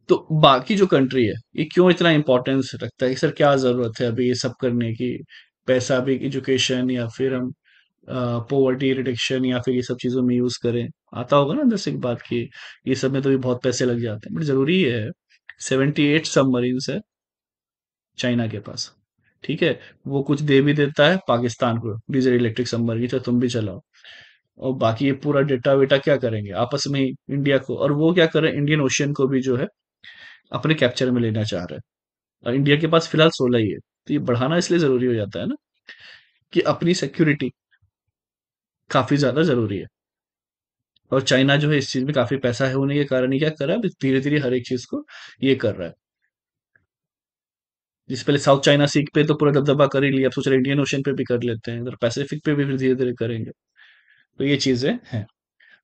तो बाकी जो कंट्री है ये क्यों इतना इंपॉर्टेंस रखता है सर क्या ज़रूरत है अभी ये सब करने की पैसा भी एजुकेशन या फिर हम पॉवर्टी रिडक्शन या फिर ये सब चीज़ों में यूज़ करें आता होगा ना अंदर से बात की ये सब में तो भी बहुत पैसे लग जाते हैं बट ज़रूरी ये है सेवेंटी एट सबमरीन्स है चाइना के पास ठीक है वो कुछ दे भी देता है पाकिस्तान को डीजल इलेक्ट्रिक सबमरीन तो तुम भी चलाओ और बाकी ये पूरा डेटा वेटा क्या करेंगे आपस में ही इंडिया को और वो क्या कर रहे हैं इंडियन ओशियन को भी जो है अपने कैप्चर में लेना चाह रहे हैं और इंडिया के पास फिलहाल सोलह ही है तो ये बढ़ाना इसलिए जरूरी हो जाता है ना कि अपनी सिक्योरिटी काफी ज्यादा जरूरी है और चाइना जो है इस चीज में काफी पैसा है होने के कारण ही क्या कर रहा है धीरे धीरे हर एक चीज को ये कर रहा है जिस पहले साउथ चाइना सी पे तो पूरा दबदबा कर ही लिया अब सोच रहे इंडियन ओशन पे भी कर लेते हैं इधर पैसिफिक पे भी फिर धीरे धीरे करेंगे तो ये चीज़ें हैं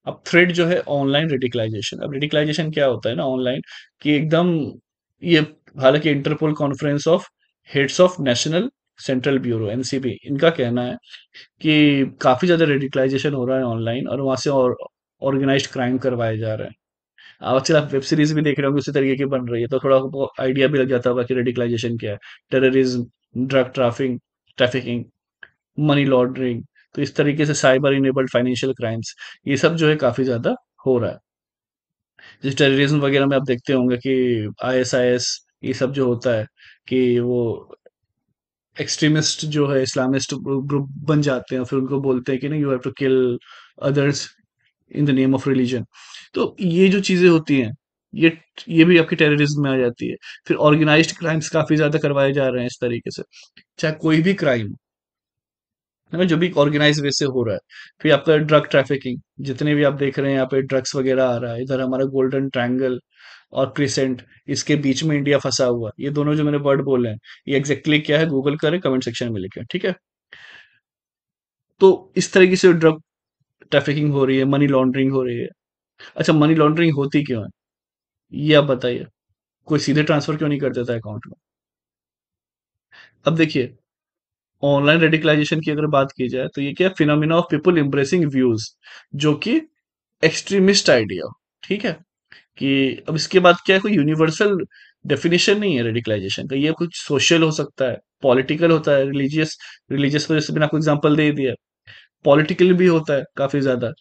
अब थ्रेड जो है ऑनलाइन रेडिकलाइजेशन अब रेडिकलाइजेशन क्या होता है ना ऑनलाइन कि एकदम ये हालांकि Interpol conference of heads of national central bureau NCB इनका कहना है कि काफ़ी ज़्यादा रेडिकलाइजेशन हो रहा है ऑनलाइन और वहां से और ऑर्गेनाइज क्राइम करवाए जा रहे हैं आजकल आप वेब सीरीज भी देख रहे होंगे उसी तरीके की बन रही है तो थोड़ा आपको आइडिया भी लग जाता होगा कि रेडिकलाइजेशन क्या है terrorism drug trafficking trafficking money laundering तो इस तरीके से साइबर इनेबल्ड फाइनेंशियल क्राइम्स ये सब जो है काफ़ी ज़्यादा हो रहा है जिस टेररिज्म वगैरह में आप देखते होंगे कि आईएसआईएस ये सब जो होता है कि वो एक्सट्रीमिस्ट जो है इस्लामिस्ट ग्रुप बन जाते हैं फिर उनको बोलते हैं कि नहीं you have to kill others in the name of religion तो ये जो चीजें होती हैं ये ये भी आपकी टेररिज्म में आ जाती है फिर ऑर्गेनाइज्ड क्राइम्स काफी ज्यादा करवाए जा रहे हैं इस तरीके से चाहे कोई भी क्राइम ना जो भी ऑर्गेनाइज वे से हो रहा है फिर आपका ड्रग ट्रैफिकिंग जितने भी आप देख रहे हैं यहाँ पे ड्रग्स वगैरह आ रहा है इधर हमारा गोल्डन ट्रैंगल और क्रिसेंट इसके बीच में इंडिया फंसा हुआ ये दोनों जो मैंने वर्ड बोले हैं ये एग्जैक्टली exactly क्या है गूगल करें कमेंट सेक्शन में लिखे ठीक है तो इस तरीके से ड्रग ट्रैफिकिंग हो रही है मनी लॉन्ड्रिंग हो रही है अच्छा मनी लॉन्ड्रिंग होती क्यों है ये आप बताइए कोई सीधे ट्रांसफर क्यों नहीं कर देता अकाउंट में अब देखिए ऑनलाइन रेडिकलाइजेशन की अगर बात की जाए तो ये क्या phenomena of people impressing views जो कि एक्सट्रीमिस्ट आइडिया ठीक है कि अब इसके बाद क्या है कोई यूनिवर्सल डेफिनेशन नहीं है रेडिकलाइजेशन का ये कुछ सोशल हो सकता है पॉलिटिकल होता है रिलीजियस रिलीजियस वजह से मैंने आपको एग्जाम्पल दे दिया पॉलिटिकल भी होता है काफी ज्यादा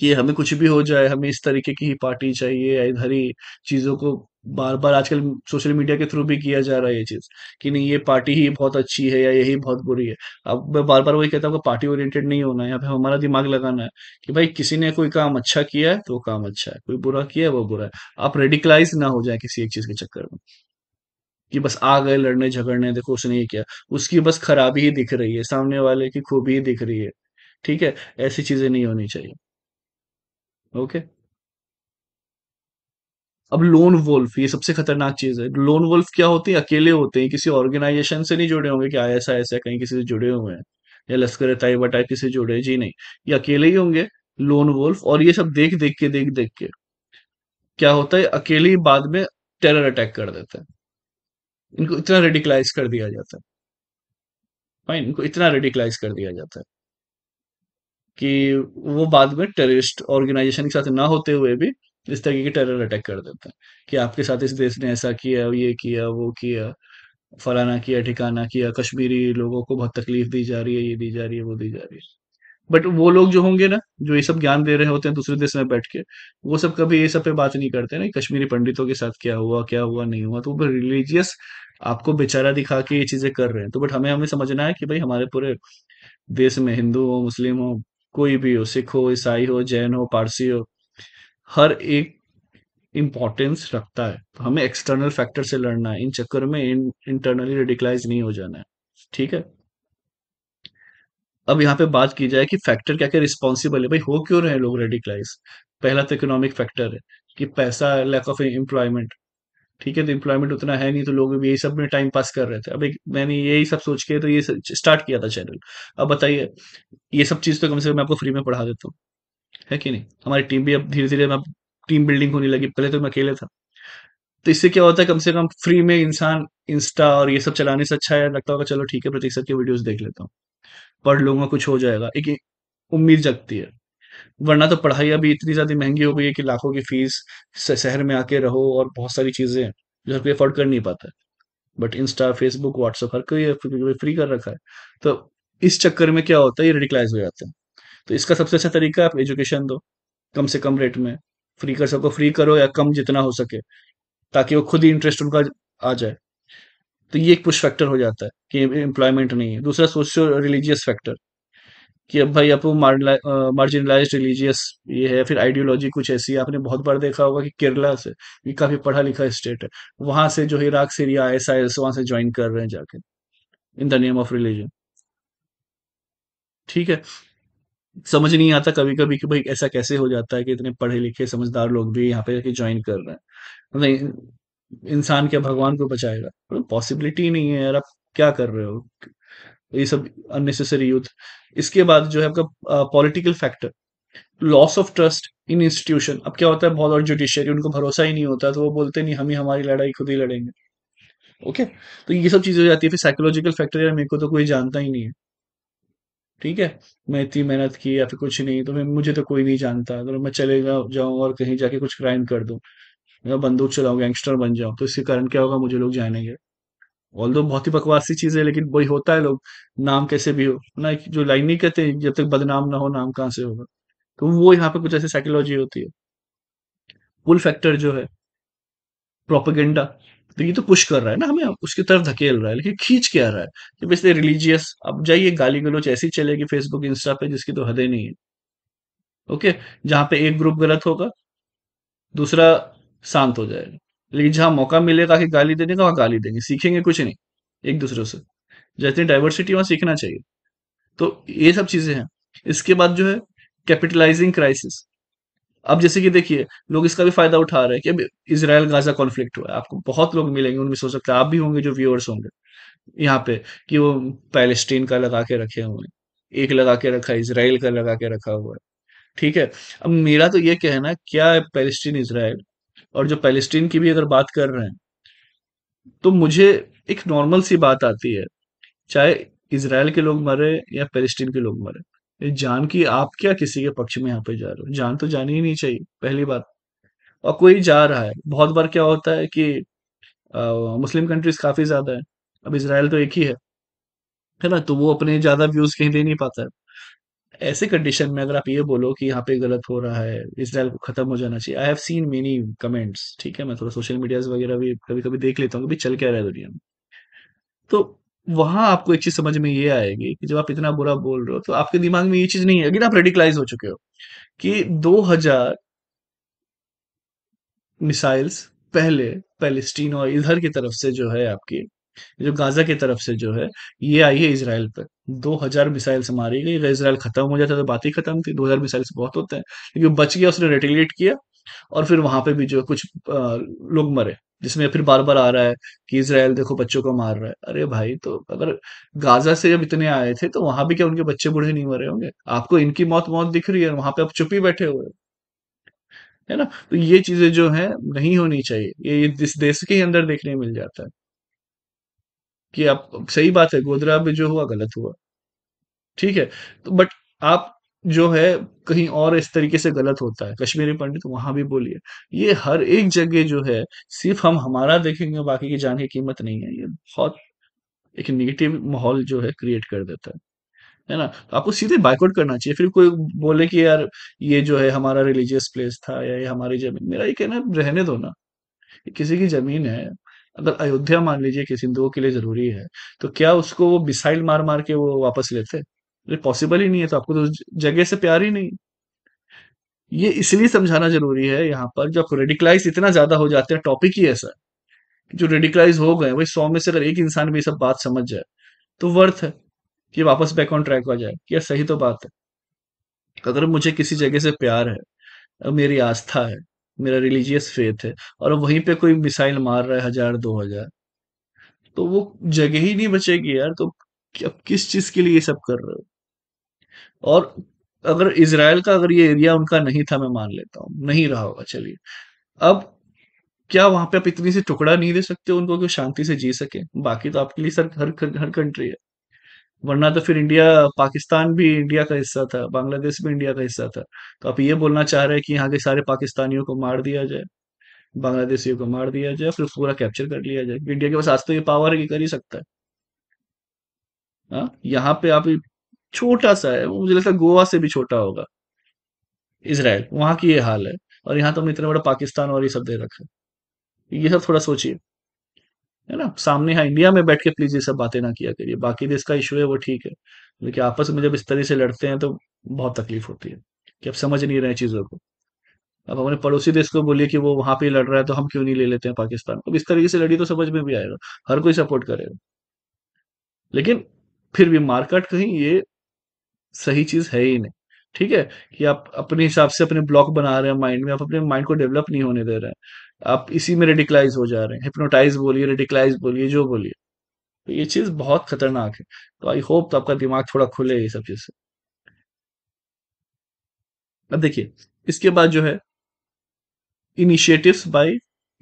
कि हमें कुछ भी हो जाए हमें इस तरीके की ही पार्टी चाहिए या इधर ही चीज़ों को बार बार आजकल सोशल मीडिया के थ्रू भी किया जा रहा है ये चीज़ कि नहीं ये पार्टी ही बहुत अच्छी है या यही बहुत बुरी है अब मैं बार बार वही कहता हूँ पार्टी ओरिएंटेड नहीं होना है यहाँ पे हमारा दिमाग लगाना है कि भाई किसी ने कोई काम अच्छा किया है तो वो काम अच्छा है कोई बुरा किया है वो बुरा है आप रेडिकलाइज ना हो जाए किसी एक चीज़ के चक्कर में कि बस आ गए लड़ने झगड़ने देखो उसने ये किया उसकी बस खराबी ही दिख रही है सामने वाले की खूबी ही दिख रही है ठीक है ऐसी चीज़ें नहीं होनी चाहिए ओके अब लोन वोल्फ ये सबसे खतरनाक चीज है लोन वोल्फ क्या होते हैं अकेले होते हैं किसी ऑर्गेनाइजेशन से नहीं जुड़े होंगे कि आई एस आई एस कहीं किसी से जुड़े हुए हैं या लश्कर तयबा टाइप किसी से जुड़े जी नहीं ये अकेले ही होंगे लोन वोल्फ और ये सब देख देख के देख देख के क्या होता है अकेले ही बाद में टेरर अटैक कर देते हैं इनको इतना रेडिकलाइज कर दिया जाता है फाइन इनको इतना रेडिकलाइज कर दिया जाता है कि वो बाद में टेररिस्ट ऑर्गेनाइजेशन के साथ ना होते हुए भी इस तरीके के टेरर अटैक कर देते हैं कि आपके साथ इस देश ने ऐसा किया ये किया वो किया फलाना किया ठिकाना किया कश्मीरी लोगों को बहुत तकलीफ दी जा रही है ये दी जा रही है वो दी जा रही है बट वो लोग जो होंगे ना जो ये सब ज्ञान दे रहे होते हैं दूसरे देश में बैठ के वो सब कभी ये सब पे बात नहीं करते ना कश्मीरी पंडितों के साथ क्या हुआ क्या हुआ नहीं हुआ तो वो रिलीजियस आपको बेचारा दिखा के ये चीजें कर रहे हैं तो बट हमें हमें समझना है कि भाई हमारे पूरे देश में हिंदू हो मुस्लिम हो कोई भी हो सिख हो ईसाई हो जैन हो पारसी हो हर एक इम्पोर्टेंस रखता है तो हमें एक्सटर्नल फैक्टर से लड़ना है इन चक्कर में इन इंटरनली रेडिकलाइज नहीं हो जाना है ठीक है अब यहाँ पे बात की जाए कि फैक्टर क्या क्या रिस्पॉन्सिबल है भाई हो क्यों रहे हैं लोग रेडिकलाइज पहला तो इकोनॉमिक फैक्टर है कि पैसा लैक ऑफ एम्प्लॉयमेंट ठीक है तो इम्प्लॉयमेंट उतना है नहीं तो लोग यही सब में टाइम पास कर रहे थे अब एक मैंने यही सब सोच के तो ये स्टार्ट किया था चैनल अब बताइए ये सब चीज़ तो कम से कम मैं आपको फ्री में पढ़ा देता हूँ है कि नहीं हमारी टीम भी अब धीरे धीरे मैं टीम बिल्डिंग होने लगी पहले तो मैं अकेले था तो इससे क्या होता है कम से कम फ्री में इंसान इंस्टा और ये सब चलाने से अच्छा है लगता होगा चलो ठीक है प्रतीक सर के वीडियोज देख लेता हूँ पढ़ लूंगा कुछ हो जाएगा एक उम्मीद जगती है वरना तो पढ़ाई अभी इतनी ज़्यादा महंगी हो गई है कि लाखों की फीस शहर में आके रहो और बहुत सारी चीज़ें हैं जो हर कोई अफोर्ड कर नहीं पाता बट इंस्टा फेसबुक व्हाट्सअप हर कोई फ्री कर रखा है तो इस चक्कर में क्या होता है ये रेडिकलाइज हो जाते हैं तो इसका सबसे अच्छा तरीका आप एजुकेशन दो कम से कम रेट में फ्री कर सको फ्री करो या कम जितना हो सके ताकि वो खुद ही इंटरेस्ट उनका आ जाए तो ये एक पुश फैक्टर हो जाता है कि एम्प्लॉयमेंट नहीं है दूसरा सोशियो रिलीजियस फैक्टर कि अब भाई आपको मार्जिनलाइज रिलीजियस ये है फिर आइडियोलॉजी कुछ ऐसी है आपने बहुत बार देखा होगा कि केरला से ये काफी पढ़ा लिखा स्टेट है वहां से जो Iraq Syria I S I S वहां से ज्वाइन कर रहे हैं जाके in the name of religion ठीक है समझ नहीं आता कभी कभी कि भाई ऐसा कैसे हो जाता है कि इतने पढ़े लिखे समझदार लोग भी यहाँ पे जाके ज्वाइन कर रहे हैं नहीं इंसान क्या भगवान को बचाएगा पॉसिबिलिटी नहीं है यार आप क्या कर रहे हो ये सब अननेसेसरी यूथ इसके बाद जो है आपका political factor loss of trust in institution अब क्या होता है बहुत और जुडिशियरी उनको भरोसा ही नहीं होता तो वो बोलते नहीं हम ही हमारी लड़ाई खुद ही लड़ेंगे ओके तो ये सब चीज़ें हो जाती है फिर साइकोलॉजिकल फैक्टर यार मेरे को तो कोई जानता ही नहीं है ठीक है मैं इतनी मेहनत की या फिर कुछ नहीं तो मैं मुझे तो कोई नहीं जानता तो मैं चले जाऊँ और कहीं जाके कुछ क्राइम कर दूं मैं बंदूक चलाऊं गैंगस्टर बन जाऊं तो इसके कारण क्या होगा मुझे लोग जानेंगे ऑल दो बहुत ही बकवासी चीज है लेकिन वही होता है लोग नाम कैसे भी हो ना जो लाइन नहीं कहते जब तक बदनाम ना हो नाम कहाँ से होगा तो वो यहाँ पे कुछ ऐसी साइकोलॉजी होती है पुल फैक्टर जो है प्रोपेगेंडा तो ये तो पुश कर रहा है ना हमें उसकी तरफ धकेल रहा है लेकिन खींच के आ रहा है कि वैसे रिलीजियस अब जाइए गाली गलोच ऐसी चलेगी फेसबुक इंस्टा पे जिसकी तो हदे नहीं है ओके जहां पे एक ग्रुप गलत होगा दूसरा शांत हो जाएगा लेकिन जहां मौका मिलेगा कि गाली देने का वहाँ गाली देंगे सीखेंगे कुछ नहीं एक दूसरे से जैसे डाइवर्सिटी वहाँ सीखना चाहिए तो ये सब चीज़ें हैं इसके बाद जो है कैपिटलाइजिंग क्राइसिस अब जैसे कि देखिए लोग इसका भी फायदा उठा रहे हैं कि अभी इसराइल गाजा कॉन्फ्लिक्ट हुआ है आपको बहुत लोग मिलेंगे उनमें सोच सकते हैं आप भी होंगे जो व्यूअर्स होंगे यहाँ पे कि वो पैलेस्टीन का लगा के रखे हुए हैं एक लगा के रखा है इसराइल का लगा के रखा हुआ है ठीक है अब मेरा तो ये कहना क्या पैलेस्टीन इसराइल और जो पैलेस्टीन की भी अगर बात कर रहे हैं तो मुझे एक नॉर्मल सी बात आती है चाहे इसराइल के लोग मरे या पैलेस्टीन के लोग मरे जान की आप क्या किसी के पक्ष में यहाँ पे जा रहे हो जान तो जानी ही नहीं चाहिए पहली बात और कोई जा रहा है बहुत बार क्या होता है कि आ, मुस्लिम कंट्रीज काफी ज्यादा है अब इसराइल तो एक ही है है ना तो वो अपने ज्यादा व्यूज कहीं दे नहीं पाता है ऐसे कंडीशन में अगर आप ये बोलो कि यहाँ पे गलत हो रहा है इसराइल को खत्म हो जाना चाहिए I have seen many comments ठीक है मैं थोड़ा सोशल मीडिया वगैरह भी कभी कभी देख लेता हूँ कभी चल क्या रहा है दुनिया में तो वहां आपको एक चीज समझ में ये आएगी कि जब आप इतना बुरा बोल रहे हो तो आपके दिमाग में ये चीज नहीं है अगर आप रेडिकलाइज हो चुके हो कि 2000 मिसाइल्स पहले पैलेस्टीन और इधर की तरफ से जो है आपकी जो गाजा की तरफ से जो है ये आई है इसराइल पर दो हजार मिसाइल्स मारी गई अगर इसराइल खत्म हो जाता तो बात ही खत्म थी दो हजार मिसाइल्स बहुत होते हैं लेकिन बच गया उसने रेटिलेट किया और फिर वहां पे भी जो कुछ लोग मरे जिसमें फिर बार बार आ रहा है कि इसराइल देखो बच्चों को मार रहा है अरे भाई तो अगर गाजा से जब इतने आए थे तो वहां भी क्या उनके बच्चे बूढ़े नहीं मरे होंगे आपको इनकी मौत मौत दिख रही है वहां पे आप चुप ही बैठे हुए है ना तो ये चीजें जो है नहीं होनी चाहिए ये इस देश के ही अंदर देखने मिल जाता है कि आप सही बात है गोधरा में जो हुआ गलत हुआ ठीक है तो बट आप जो है कहीं और इस तरीके से गलत होता है कश्मीरी पंडित तो वहां भी बोलिए ये हर एक जगह जो है सिर्फ हम हमारा देखेंगे बाकी की जान की कीमत नहीं है ये बहुत एक निगेटिव माहौल जो है क्रिएट कर देता है है ना तो आपको सीधे बाइकआउट करना चाहिए फिर कोई बोले कि यार ये जो है हमारा रिलीजियस प्लेस था या ये हमारी जमीन मेरा ये कहना रहने दो ना किसी की जमीन है अगर अयोध्या मान लीजिए कि हिंदुओं के लिए जरूरी है तो क्या उसको वो मिसाइल मार मार के वो वापस लेते ये पॉसिबल ही नहीं है तो आपको तो जगह से प्यार ही नहीं ये इसलिए समझाना जरूरी है यहाँ पर जो रेडिकलाइज इतना ज्यादा हो जाते हैं टॉपिक ही ऐसा है जो रेडिकलाइज हो गए वही सौ में से अगर एक इंसान भी सब बात समझ जाए तो वर्थ है कि वापस बैक ऑन ट्रैक हो जाए या सही तो बात है अगर मुझे किसी जगह से प्यार है मेरी आस्था है मेरा रिलीजियस फेथ है और वहीं पे कोई मिसाइल मार रहा है हजार दो हजार तो वो जगह ही नहीं बचेगी यार तो अब किस चीज के लिए ये सब कर रहे हो और अगर इसराइल का अगर ये एरिया उनका नहीं था मैं मान लेता हूँ नहीं रहा होगा चलिए अब क्या वहां पे आप इतनी सी टुकड़ा नहीं दे सकते उनको कि शांति से जी सके बाकी तो आपके लिए सर हर हर कंट्री है वरना तो फिर इंडिया पाकिस्तान भी इंडिया का हिस्सा था बांग्लादेश भी इंडिया का हिस्सा था तो आप ये बोलना चाह रहे हैं कि यहाँ के सारे पाकिस्तानियों को मार दिया जाए बांग्लादेशियों को मार दिया जाए फिर पूरा कैप्चर कर लिया जाए इंडिया के पास आज तो ये पावर है कि कर ही सकता है हाँ यहाँ पे आप छोटा सा है मुझे लगता है गोवा से भी छोटा होगा इसराइल वहां की ये हाल है और यहाँ तो हमने इतना बड़ा पाकिस्तान और ये सब दे रखा है ये सब थोड़ा सोचिए है ना सामने हाँ इंडिया में बैठ के प्लीज ये सब बातें ना किया करिए बाकी देश का इशू है वो ठीक है लेकिन आपस में जब इस तरह से लड़ते हैं तो बहुत तकलीफ होती है कि आप समझ नहीं रहे चीज़ों को अब हमने पड़ोसी देश को बोलिए कि वो वहां पे लड़ रहा है तो हम क्यों नहीं ले लेते हैं पाकिस्तान अब इस तरीके से लड़ी तो समझ में भी आएगा हर कोई सपोर्ट करेगा लेकिन फिर भी मार्केट कहीं ये सही चीज है ही नहीं ठीक है कि आप अपने हिसाब से अपने ब्लॉक बना रहे हैं माइंड में आप अपने माइंड को डेवलप नहीं होने दे रहे हैं आप इसी में रेडिकलाइज हो जा रहे हैं हिप्नोटाइज बोलिए रेडिकलाइज बोलिए जो बोलिए तो ये चीज़ बहुत खतरनाक है तो आई होप तो आपका दिमाग थोड़ा खुले ये सब चीज़ से अब देखिए इसके बाद जो है इनिशिएटिव्स बाय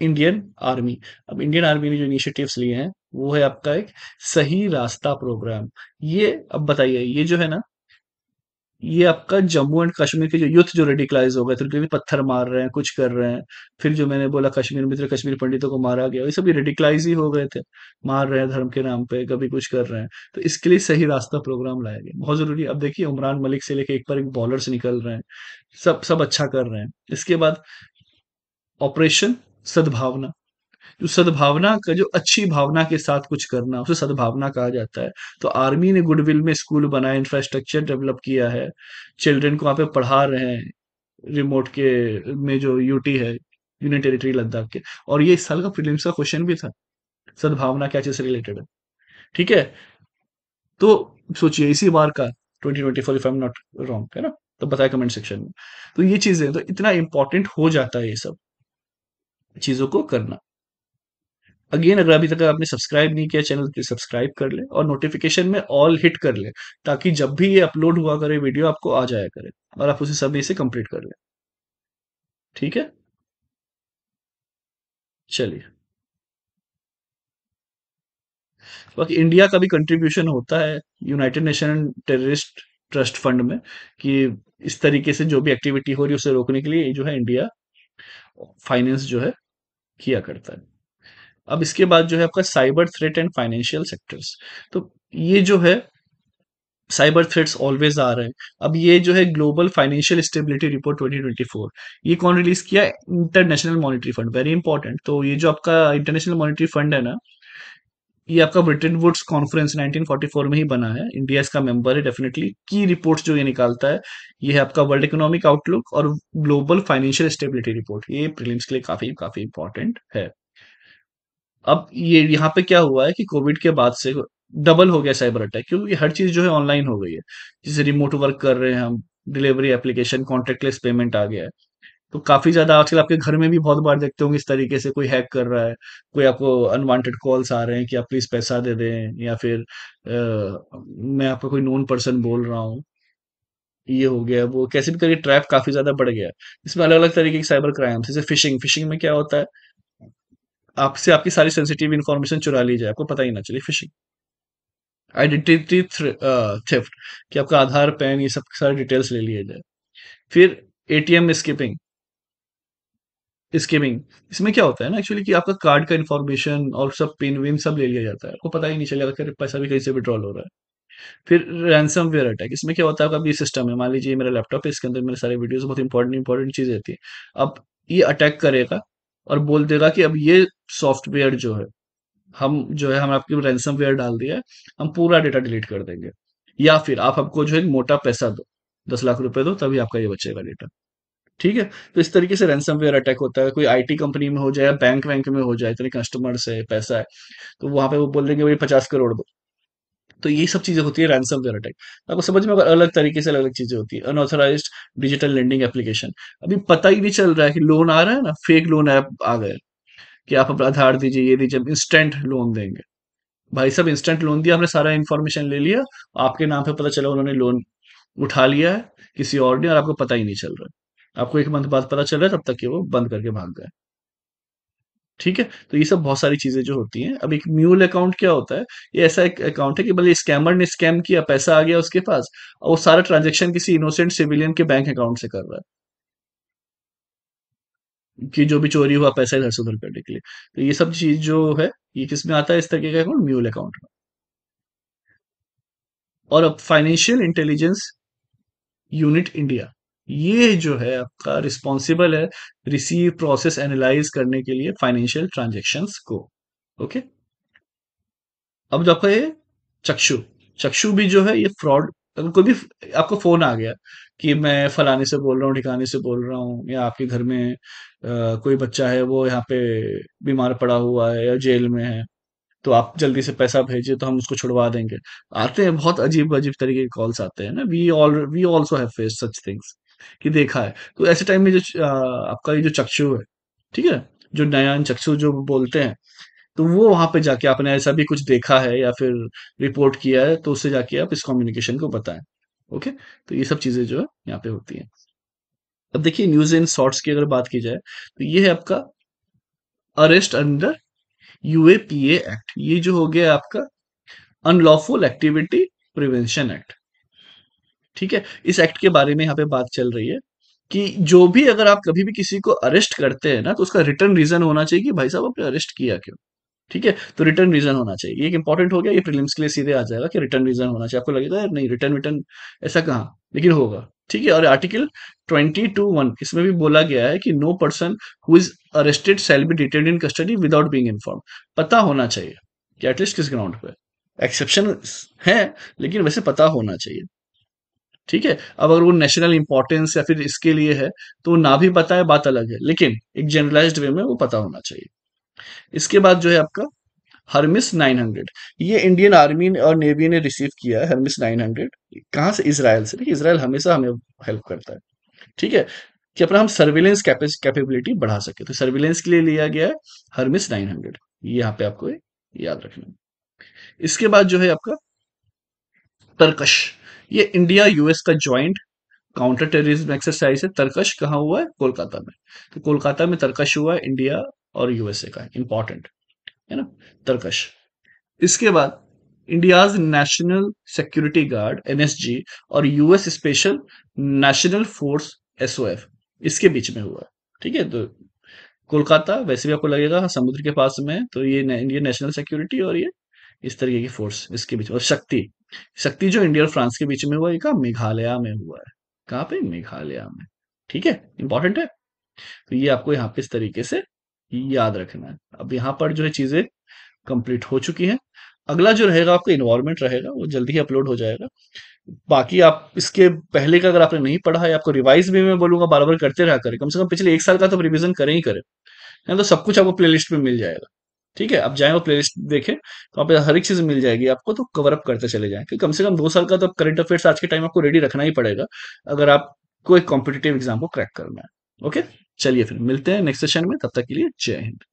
इंडियन आर्मी अब इंडियन आर्मी ने जो इनिशिएटिव्स लिए हैं वो है आपका एक सही रास्ता प्रोग्राम ये अब बताइए ये जो है ना ये आपका जम्मू एंड कश्मीर के जो यूथ जो रेडिकलाइज हो गए थे उनके भी पत्थर मार रहे हैं कुछ कर रहे हैं फिर जो मैंने बोला कश्मीर में कश्मीर पंडितों को मारा गया ये सब रेडिकलाइज ही हो गए थे मार रहे हैं धर्म के नाम पे कभी कुछ कर रहे हैं तो इसके लिए सही रास्ता प्रोग्राम लाया गया बहुत जरूरी अब देखिए उमरान मलिक से लेके एक पर एक बॉलर्स निकल रहे हैं सब सब अच्छा कर रहे हैं इसके बाद ऑपरेशन सद्भावना जो सद्भावना का जो अच्छी भावना के साथ कुछ करना उसे सद्भावना कहा जाता है तो आर्मी ने गुडविल में स्कूल बनाए इंफ्रास्ट्रक्चर डेवलप किया है चिल्ड्रन को वहाँ पे पढ़ा रहे हैं रिमोट के में जो यूटी है यूनियन टेरिटरी लद्दाख के और ये इस साल का फिल्म का क्वेश्चन भी था सद्भावना क्या चीज से रिलेटेड है ठीक है तो सोचिए इसी बार का twenty twenty four if I am not wrong है ना तो बताए कमेंट सेक्शन में तो ये चीजें तो इतना इंपॉर्टेंट हो जाता है ये सब चीजों को करना अगेन अगर अभी तक आपने सब्सक्राइब नहीं किया चैनल तो सब्सक्राइब कर ले और नोटिफिकेशन में ऑल हिट कर ले ताकि जब भी ये अपलोड हुआ करे वीडियो आपको आ जाया करे और आप उसे सभी से कंप्लीट कर ले ठीक है चलिए बाकी इंडिया का भी कंट्रीब्यूशन होता है United nation terrorist trust fund में कि इस तरीके से जो भी एक्टिविटी हो रही है उसे रोकने के लिए जो है इंडिया फाइनेंस जो है किया करता है अब इसके बाद जो है आपका cyber threat and financial sectors तो ये जो है साइबर थ्रेट्स ऑलवेज आ रहे हैं अब ये जो है ग्लोबल फाइनेंशियल स्टेबिलिटी रिपोर्ट 2024 ये कौन रिलीज किया international monetary fund very important तो ये जो आपका इंटरनेशनल मॉनिटरी फंड है ना ये आपका ब्रिटेन वुड्स कॉन्फ्रेंस 1944 में ही बना है इंडिया इसका मेंबर है डेफिनेटली की रिपोर्ट्स जो ये निकालता है ये है आपका वर्ल्ड इकोनॉमिक आउटलुक और ग्लोबल फाइनेंशियल स्टेबिलिटी रिपोर्ट ये प्रीलिम्स के लिए काफी काफी इंपॉर्टेंट है अब ये यहाँ पे क्या हुआ है कि कोविड के बाद से डबल हो गया साइबर अटैक क्योंकि हर चीज जो है ऑनलाइन हो गई है जैसे रिमोट वर्क कर रहे हैं हम डिलीवरी एप्लीकेशन कॉन्टेक्टलेस पेमेंट आ गया है तो काफी ज्यादा आजकल आपके घर में भी बहुत बार देखते होंगे इस तरीके से कोई हैक कर रहा है कोई आपको अनवांटेड कॉल्स आ रहे हैं कि आप प्लीज पैसा दे दें या फिर आ, मैं आपका कोई नोन पर्सन बोल रहा हूँ ये हो गया वो कैसे भी करके ट्रैप काफी ज्यादा बढ़ गया इसमें अलग अलग तरीके के साइबर क्राइम जैसे फिशिंग फिशिंग में क्या होता है आपसे आपकी सारी सेंसिटिव इन्फॉर्मेशन चुरा ली जाए आपको पता ही ना चले फिशिंग आइडेंटिटी थेफ्ट कि आपका आधार पैन ये सब सारे डिटेल्स ले लिए जाए फिर एटीएम स्किपिंग स्किमिंग इसमें क्या होता है ना एक्चुअली कि आपका कार्ड का इन्फॉर्मेशन और सब पिन विन सब ले लिया जाता है आपको पता ही नहीं चलेगा कि पैसा भी कहीं से विड्रॉल हो रहा है फिर रैनसम वेयर अटैक इसमें क्या होता है आपका भी सिस्टम है मान लीजिए मेरा लैपटॉप है इसके अंदर मेरे सारे वीडियोस बहुत इंपॉर्टेंट इंपॉर्टेंट चीज़ रहती है अब ये अटैक करेगा और बोल देगा कि अब ये सॉफ्टवेयर जो है हम जो है हम आपके रैनसम वेयर डाल दिया है हम पूरा डेटा डिलीट कर देंगे या फिर आप हमको जो है मोटा पैसा दो दस लाख रुपए दो तभी आपका ये बचेगा डेटा ठीक है तो इस तरीके से रैनसम वेयर अटैक होता है कोई आईटी कंपनी में हो जाए या बैंक वैंक में हो जाए इतने कस्टमर्स है पैसा है तो वहां पे वो बोल देंगे भाई पचास करोड़ दो तो ये सब चीजें होती है वेयर अटैक आपको समझ में अगर अलग तरीके से अलग अलग चीजें होती है अनऑथोराइज डिजिटल लेंडिंग एप्लीकेशन अभी पता ही नहीं चल रहा है कि लोन आ रहा है ना फेक लोन ऐप आ गए कि आप अपना आधार दीजिए ये दीजिए इंस्टेंट लोन देंगे भाई सब इंस्टेंट लोन दिया हमने सारा इन्फॉर्मेशन ले लिया आपके नाम पे पता चला उन्होंने लोन उठा लिया है किसी और ने और आपको पता ही नहीं चल रहा आपको एक मंथ बाद पता चल रहा है तब तक कि वो बंद करके भाग गए ठीक है तो ये सब बहुत सारी चीजें जो होती हैं अब एक म्यूल अकाउंट क्या होता है ये ऐसा एक अकाउंट है कि भले स्कैमर ने स्कैम किया पैसा आ गया उसके पास और वो सारा ट्रांजेक्शन किसी इनोसेंट सिविलियन के बैंक अकाउंट से कर रहा है कि जो भी चोरी हुआ पैसा इधर से उधर करने के लिए तो ये सब चीज जो है ये किस में आता है इस तरीके का अकाउंट म्यूल अकाउंट में और अब फाइनेंशियल इंटेलिजेंस यूनिट इंडिया ये जो है आपका रिस्पॉन्सिबल है रिसीव प्रोसेस एनालाइज करने के लिए फाइनेंशियल ट्रांजेक्शन को ओके अब जो आपका ये चक्षु चक्षु भी जो है ये फ्रॉड अगर कोई भी आपको फोन आ गया कि मैं फलाने से बोल रहा हूँ ठिकाने से बोल रहा हूँ या आपके घर में आ, कोई बच्चा है वो यहाँ पे बीमार पड़ा हुआ है या जेल में है तो आप जल्दी से पैसा भेजिए तो हम उसको छुड़वा देंगे आते हैं बहुत अजीब अजीब तरीके के कॉल्स आते हैं ना we all we also have such things कि देखा है तो ऐसे टाइम में जो आपका ये जो चक्षु है ठीक है जो नयान चक्षु जो बोलते हैं तो वो वहां पे जाके आपने ऐसा भी कुछ देखा है या फिर रिपोर्ट किया है तो उससे जाके आप इस कम्युनिकेशन को बताएं ओके तो ये सब चीजें जो है यहाँ पे होती है अब देखिए न्यूज एंड शॉर्ट्स की अगर बात की जाए तो ये है आपका अरेस्ट अंडर यूएपीए एक्ट ये जो हो गया आपका अनलॉफुल एक्टिविटी प्रिवेंशन एक्ट ठीक है इस एक्ट के बारे में यहाँ पे बात चल रही है कि जो भी अगर आप कभी भी किसी को अरेस्ट करते हैं ना तो उसका रिटर्न रीजन होना चाहिए कि भाई साहब आपने अरेस्ट किया क्यों ठीक है तो रिटर्न रीजन होना चाहिए एक इंपॉर्टेंट हो गया ये प्रीलिम्स के लिए सीधे आ जाएगा कि रिटर्न रीजन होना चाहिए आपको लगेगा यार नहीं रिटर्न रिटर्न ऐसा कहा लेकिन होगा ठीक है और आर्टिकल ट्वेंटी टू वन इसमें भी बोला गया है कि no person who is arrested shall be detained in custody without being inform पता होना चाहिए कि एटलीस्ट किस ग्राउंड पे एक्सेप्शन है लेकिन वैसे पता होना चाहिए ठीक है अब अगर वो नेशनल इंपॉर्टेंस या फिर इसके लिए है तो वो ना भी पता है बात अलग है लेकिन एक जनरलाइज्ड वे में वो पता होना चाहिए इसके बाद जो है आपका हर्मिस 900 ये इंडियन आर्मी और नेवी ने रिसीव किया है हर्मिस 900 कहां से इसराइल से देखिए इसराइल हमेशा हमें हेल्प करता है ठीक है कि अपना हम सर्विलेंस कैपेबिलिटी बढ़ा सके तो सर्विलेंस के लिए लिया गया है हर्मिस नाइन हंड्रेड यहाँ पे आपको याद रखना इसके बाद जो है आपका तर्कश ये इंडिया यूएस का ज्वाइंट काउंटर टेररिज्म एक्सरसाइज है तर्कश कहाँ हुआ है कोलकाता में तो कोलकाता में तर्कश हुआ है इंडिया और यूएसए का इंपॉर्टेंट है ना तर्कश इसके बाद India's national security guard NSG और US special national force SOF इसके बीच में हुआ ठीक है तो कोलकाता वैसे भी आपको लगेगा हाँ, समुद्र के पास में तो ये इंडियन नेशनल सिक्योरिटी और ये इस तरीके की फोर्स इसके बीच और शक्ति शक्ति जो इंडिया और फ्रांस के बीच में हुआ है कहा मेघालय में हुआ है कहाँ पे मेघालय में ठीक है इंपॉर्टेंट है तो ये आपको यहाँ पे इस तरीके से याद रखना है अब यहाँ पर जो है चीजें कंप्लीट हो चुकी हैं अगला जो रहेगा आपका इन्वायरमेंट रहेगा वो जल्दी ही अपलोड हो जाएगा बाकी आप इसके पहले का अगर आपने नहीं पढ़ा है आपको रिवाइज भी मैं बोलूंगा बार बार करते रहा करें कम से कम पिछले एक साल का तो रिविजन करें ही करें तो सब कुछ आपको प्लेलिस्ट में मिल जाएगा ठीक है आप जाए और प्लेलिस्ट देखें तो वहाँ पे हर एक चीज़ मिल जाएगी आपको तो कवर अप करते चले जाए कम से कम दो साल का तो करंट अफेयर्स आज के टाइम आपको रेडी रखना ही पड़ेगा अगर आपको एक कॉम्पिटेटिव एग्जाम को क्रैक करना है ओके चलिए फिर मिलते हैं नेक्स्ट सेशन में तब तक के लिए जय हिंद